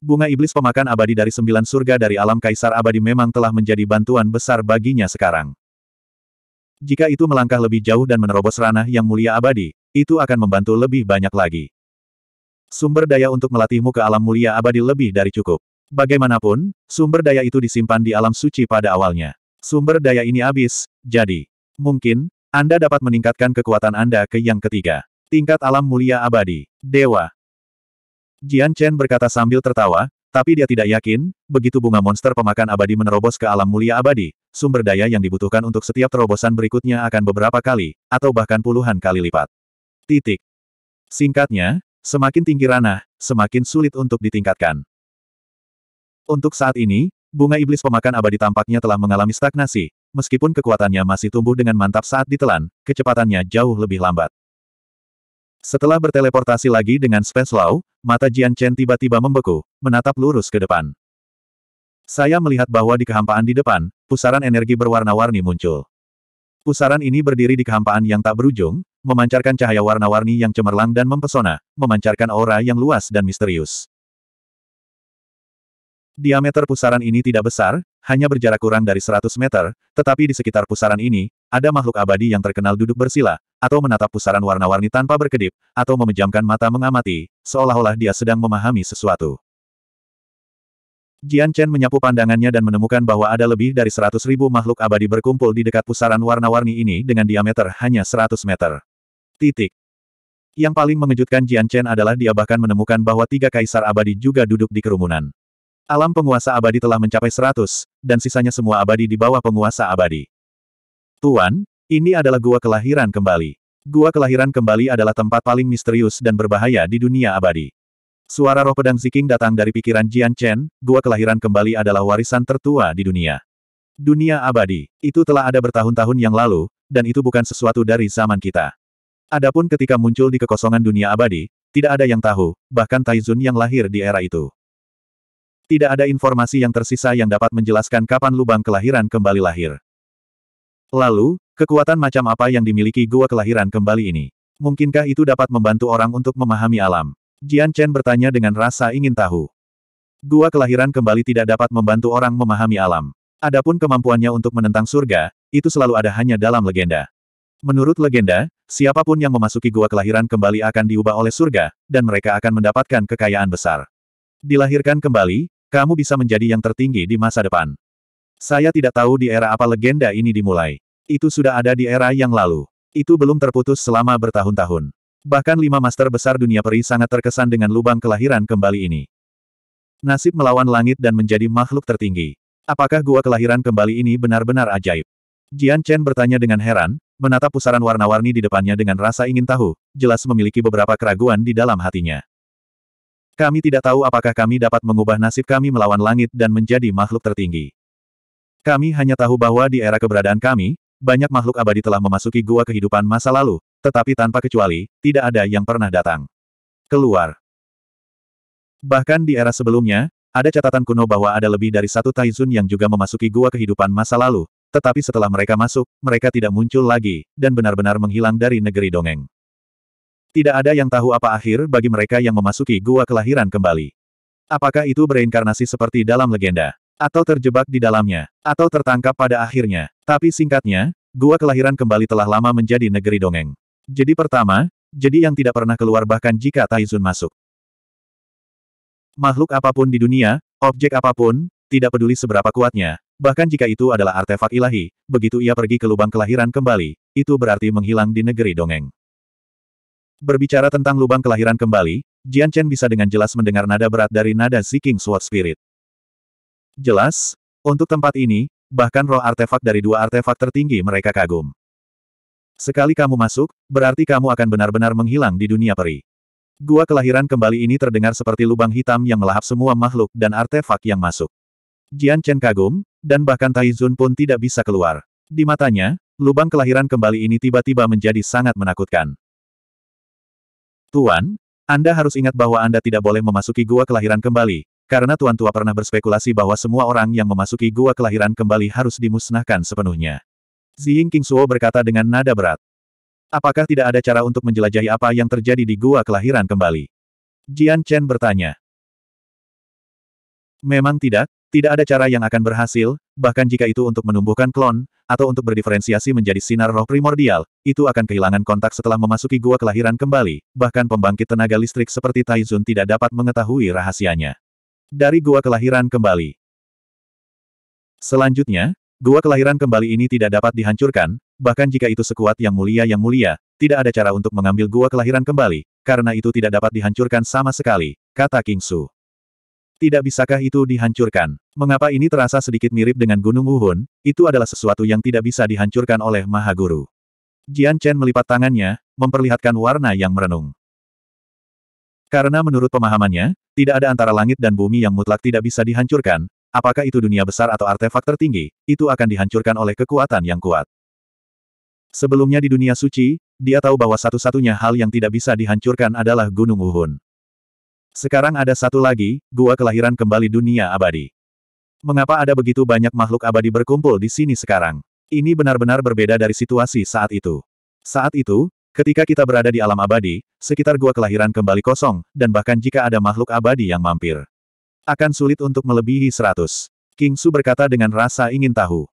Bunga iblis pemakan abadi dari sembilan surga dari alam kaisar abadi memang telah menjadi bantuan besar baginya sekarang. Jika itu melangkah lebih jauh dan menerobos ranah yang mulia abadi, itu akan membantu lebih banyak lagi. Sumber daya untuk melatihmu ke alam mulia abadi lebih dari cukup. Bagaimanapun, sumber daya itu disimpan di alam suci pada awalnya. Sumber daya ini habis, jadi mungkin Anda dapat meningkatkan kekuatan Anda ke yang ketiga. Tingkat alam mulia abadi. Dewa. Jian Chen berkata sambil tertawa, tapi dia tidak yakin, begitu bunga monster pemakan abadi menerobos ke alam mulia abadi, sumber daya yang dibutuhkan untuk setiap terobosan berikutnya akan beberapa kali, atau bahkan puluhan kali lipat. Titik. Singkatnya, semakin tinggi ranah, semakin sulit untuk ditingkatkan. Untuk saat ini, bunga iblis pemakan abadi tampaknya telah mengalami stagnasi, meskipun kekuatannya masih tumbuh dengan mantap saat ditelan, kecepatannya jauh lebih lambat. Setelah berteleportasi lagi dengan Space Law, mata Jian Chen tiba-tiba membeku, menatap lurus ke depan. Saya melihat bahwa di kehampaan di depan, pusaran energi berwarna-warni muncul. Pusaran ini berdiri di kehampaan yang tak berujung, memancarkan cahaya warna-warni yang cemerlang dan mempesona, memancarkan aura yang luas dan misterius. Diameter pusaran ini tidak besar, hanya berjarak kurang dari 100 meter, tetapi di sekitar pusaran ini, ada makhluk abadi yang terkenal duduk bersila, atau menatap pusaran warna-warni tanpa berkedip, atau memejamkan mata mengamati, seolah-olah dia sedang memahami sesuatu. Jian Chen menyapu pandangannya dan menemukan bahwa ada lebih dari 100 ribu makhluk abadi berkumpul di dekat pusaran warna-warni ini dengan diameter hanya 100 meter. Titik. Yang paling mengejutkan Jian Chen adalah dia bahkan menemukan bahwa tiga kaisar abadi juga duduk di kerumunan. Alam penguasa abadi telah mencapai seratus, dan sisanya semua abadi di bawah penguasa abadi. Tuan, ini adalah gua kelahiran kembali. Gua kelahiran kembali adalah tempat paling misterius dan berbahaya di dunia abadi. Suara roh pedang Ziking datang dari pikiran Jian Chen, gua kelahiran kembali adalah warisan tertua di dunia. Dunia abadi, itu telah ada bertahun-tahun yang lalu, dan itu bukan sesuatu dari zaman kita. Adapun ketika muncul di kekosongan dunia abadi, tidak ada yang tahu, bahkan Taizun yang lahir di era itu. Tidak ada informasi yang tersisa yang dapat menjelaskan kapan lubang kelahiran kembali lahir. Lalu, kekuatan macam apa yang dimiliki gua kelahiran kembali ini? Mungkinkah itu dapat membantu orang untuk memahami alam? Jian Chen bertanya dengan rasa ingin tahu. Gua kelahiran kembali tidak dapat membantu orang memahami alam. Adapun kemampuannya untuk menentang surga, itu selalu ada hanya dalam legenda. Menurut legenda, siapapun yang memasuki gua kelahiran kembali akan diubah oleh surga, dan mereka akan mendapatkan kekayaan besar. Dilahirkan kembali, kamu bisa menjadi yang tertinggi di masa depan. Saya tidak tahu di era apa legenda ini dimulai. Itu sudah ada di era yang lalu. Itu belum terputus selama bertahun-tahun. Bahkan lima master besar dunia peri sangat terkesan dengan lubang kelahiran kembali ini. Nasib melawan langit dan menjadi makhluk tertinggi. Apakah gua kelahiran kembali ini benar-benar ajaib? Jian Chen bertanya dengan heran, menatap pusaran warna-warni di depannya dengan rasa ingin tahu, jelas memiliki beberapa keraguan di dalam hatinya. Kami tidak tahu apakah kami dapat mengubah nasib kami melawan langit dan menjadi makhluk tertinggi. Kami hanya tahu bahwa di era keberadaan kami, banyak makhluk abadi telah memasuki gua kehidupan masa lalu, tetapi tanpa kecuali, tidak ada yang pernah datang. Keluar. Bahkan di era sebelumnya, ada catatan kuno bahwa ada lebih dari satu Taizun yang juga memasuki gua kehidupan masa lalu, tetapi setelah mereka masuk, mereka tidak muncul lagi, dan benar-benar menghilang dari negeri dongeng. Tidak ada yang tahu apa akhir bagi mereka yang memasuki gua kelahiran kembali. Apakah itu bereinkarnasi seperti dalam legenda? Atau terjebak di dalamnya? Atau tertangkap pada akhirnya? Tapi singkatnya, gua kelahiran kembali telah lama menjadi negeri dongeng. Jadi pertama, jadi yang tidak pernah keluar bahkan jika Taizun masuk. Makhluk apapun di dunia, objek apapun, tidak peduli seberapa kuatnya, bahkan jika itu adalah artefak ilahi, begitu ia pergi ke lubang kelahiran kembali, itu berarti menghilang di negeri dongeng. Berbicara tentang lubang kelahiran kembali, Jian Chen bisa dengan jelas mendengar nada berat dari nada Seeking Sword Spirit. Jelas, untuk tempat ini, bahkan roh artefak dari dua artefak tertinggi mereka kagum. Sekali kamu masuk, berarti kamu akan benar-benar menghilang di dunia peri. Gua kelahiran kembali ini terdengar seperti lubang hitam yang melahap semua makhluk dan artefak yang masuk. Jian Chen kagum, dan bahkan Taizun pun tidak bisa keluar. Di matanya, lubang kelahiran kembali ini tiba-tiba menjadi sangat menakutkan. Tuan, Anda harus ingat bahwa Anda tidak boleh memasuki gua kelahiran kembali, karena Tuan Tua pernah berspekulasi bahwa semua orang yang memasuki gua kelahiran kembali harus dimusnahkan sepenuhnya. Ziying Suo berkata dengan nada berat. Apakah tidak ada cara untuk menjelajahi apa yang terjadi di gua kelahiran kembali? Jian Chen bertanya. Memang tidak, tidak ada cara yang akan berhasil, bahkan jika itu untuk menumbuhkan klon, atau untuk berdiferensiasi menjadi sinar roh primordial, itu akan kehilangan kontak setelah memasuki gua kelahiran kembali, bahkan pembangkit tenaga listrik seperti Taizun tidak dapat mengetahui rahasianya. Dari gua kelahiran kembali. Selanjutnya, gua kelahiran kembali ini tidak dapat dihancurkan, bahkan jika itu sekuat yang mulia yang mulia, tidak ada cara untuk mengambil gua kelahiran kembali, karena itu tidak dapat dihancurkan sama sekali, kata King Su. Tidak bisakah itu dihancurkan? Mengapa ini terasa sedikit mirip dengan Gunung Wuhun? Itu adalah sesuatu yang tidak bisa dihancurkan oleh Mahaguru. Jian Chen melipat tangannya, memperlihatkan warna yang merenung. Karena menurut pemahamannya, tidak ada antara langit dan bumi yang mutlak tidak bisa dihancurkan, apakah itu dunia besar atau artefak tertinggi, itu akan dihancurkan oleh kekuatan yang kuat. Sebelumnya di dunia suci, dia tahu bahwa satu-satunya hal yang tidak bisa dihancurkan adalah Gunung Wuhun. Sekarang ada satu lagi, gua kelahiran kembali dunia abadi. Mengapa ada begitu banyak makhluk abadi berkumpul di sini sekarang? Ini benar-benar berbeda dari situasi saat itu. Saat itu, ketika kita berada di alam abadi, sekitar gua kelahiran kembali kosong, dan bahkan jika ada makhluk abadi yang mampir. Akan sulit untuk melebihi seratus. King Su berkata dengan rasa ingin tahu.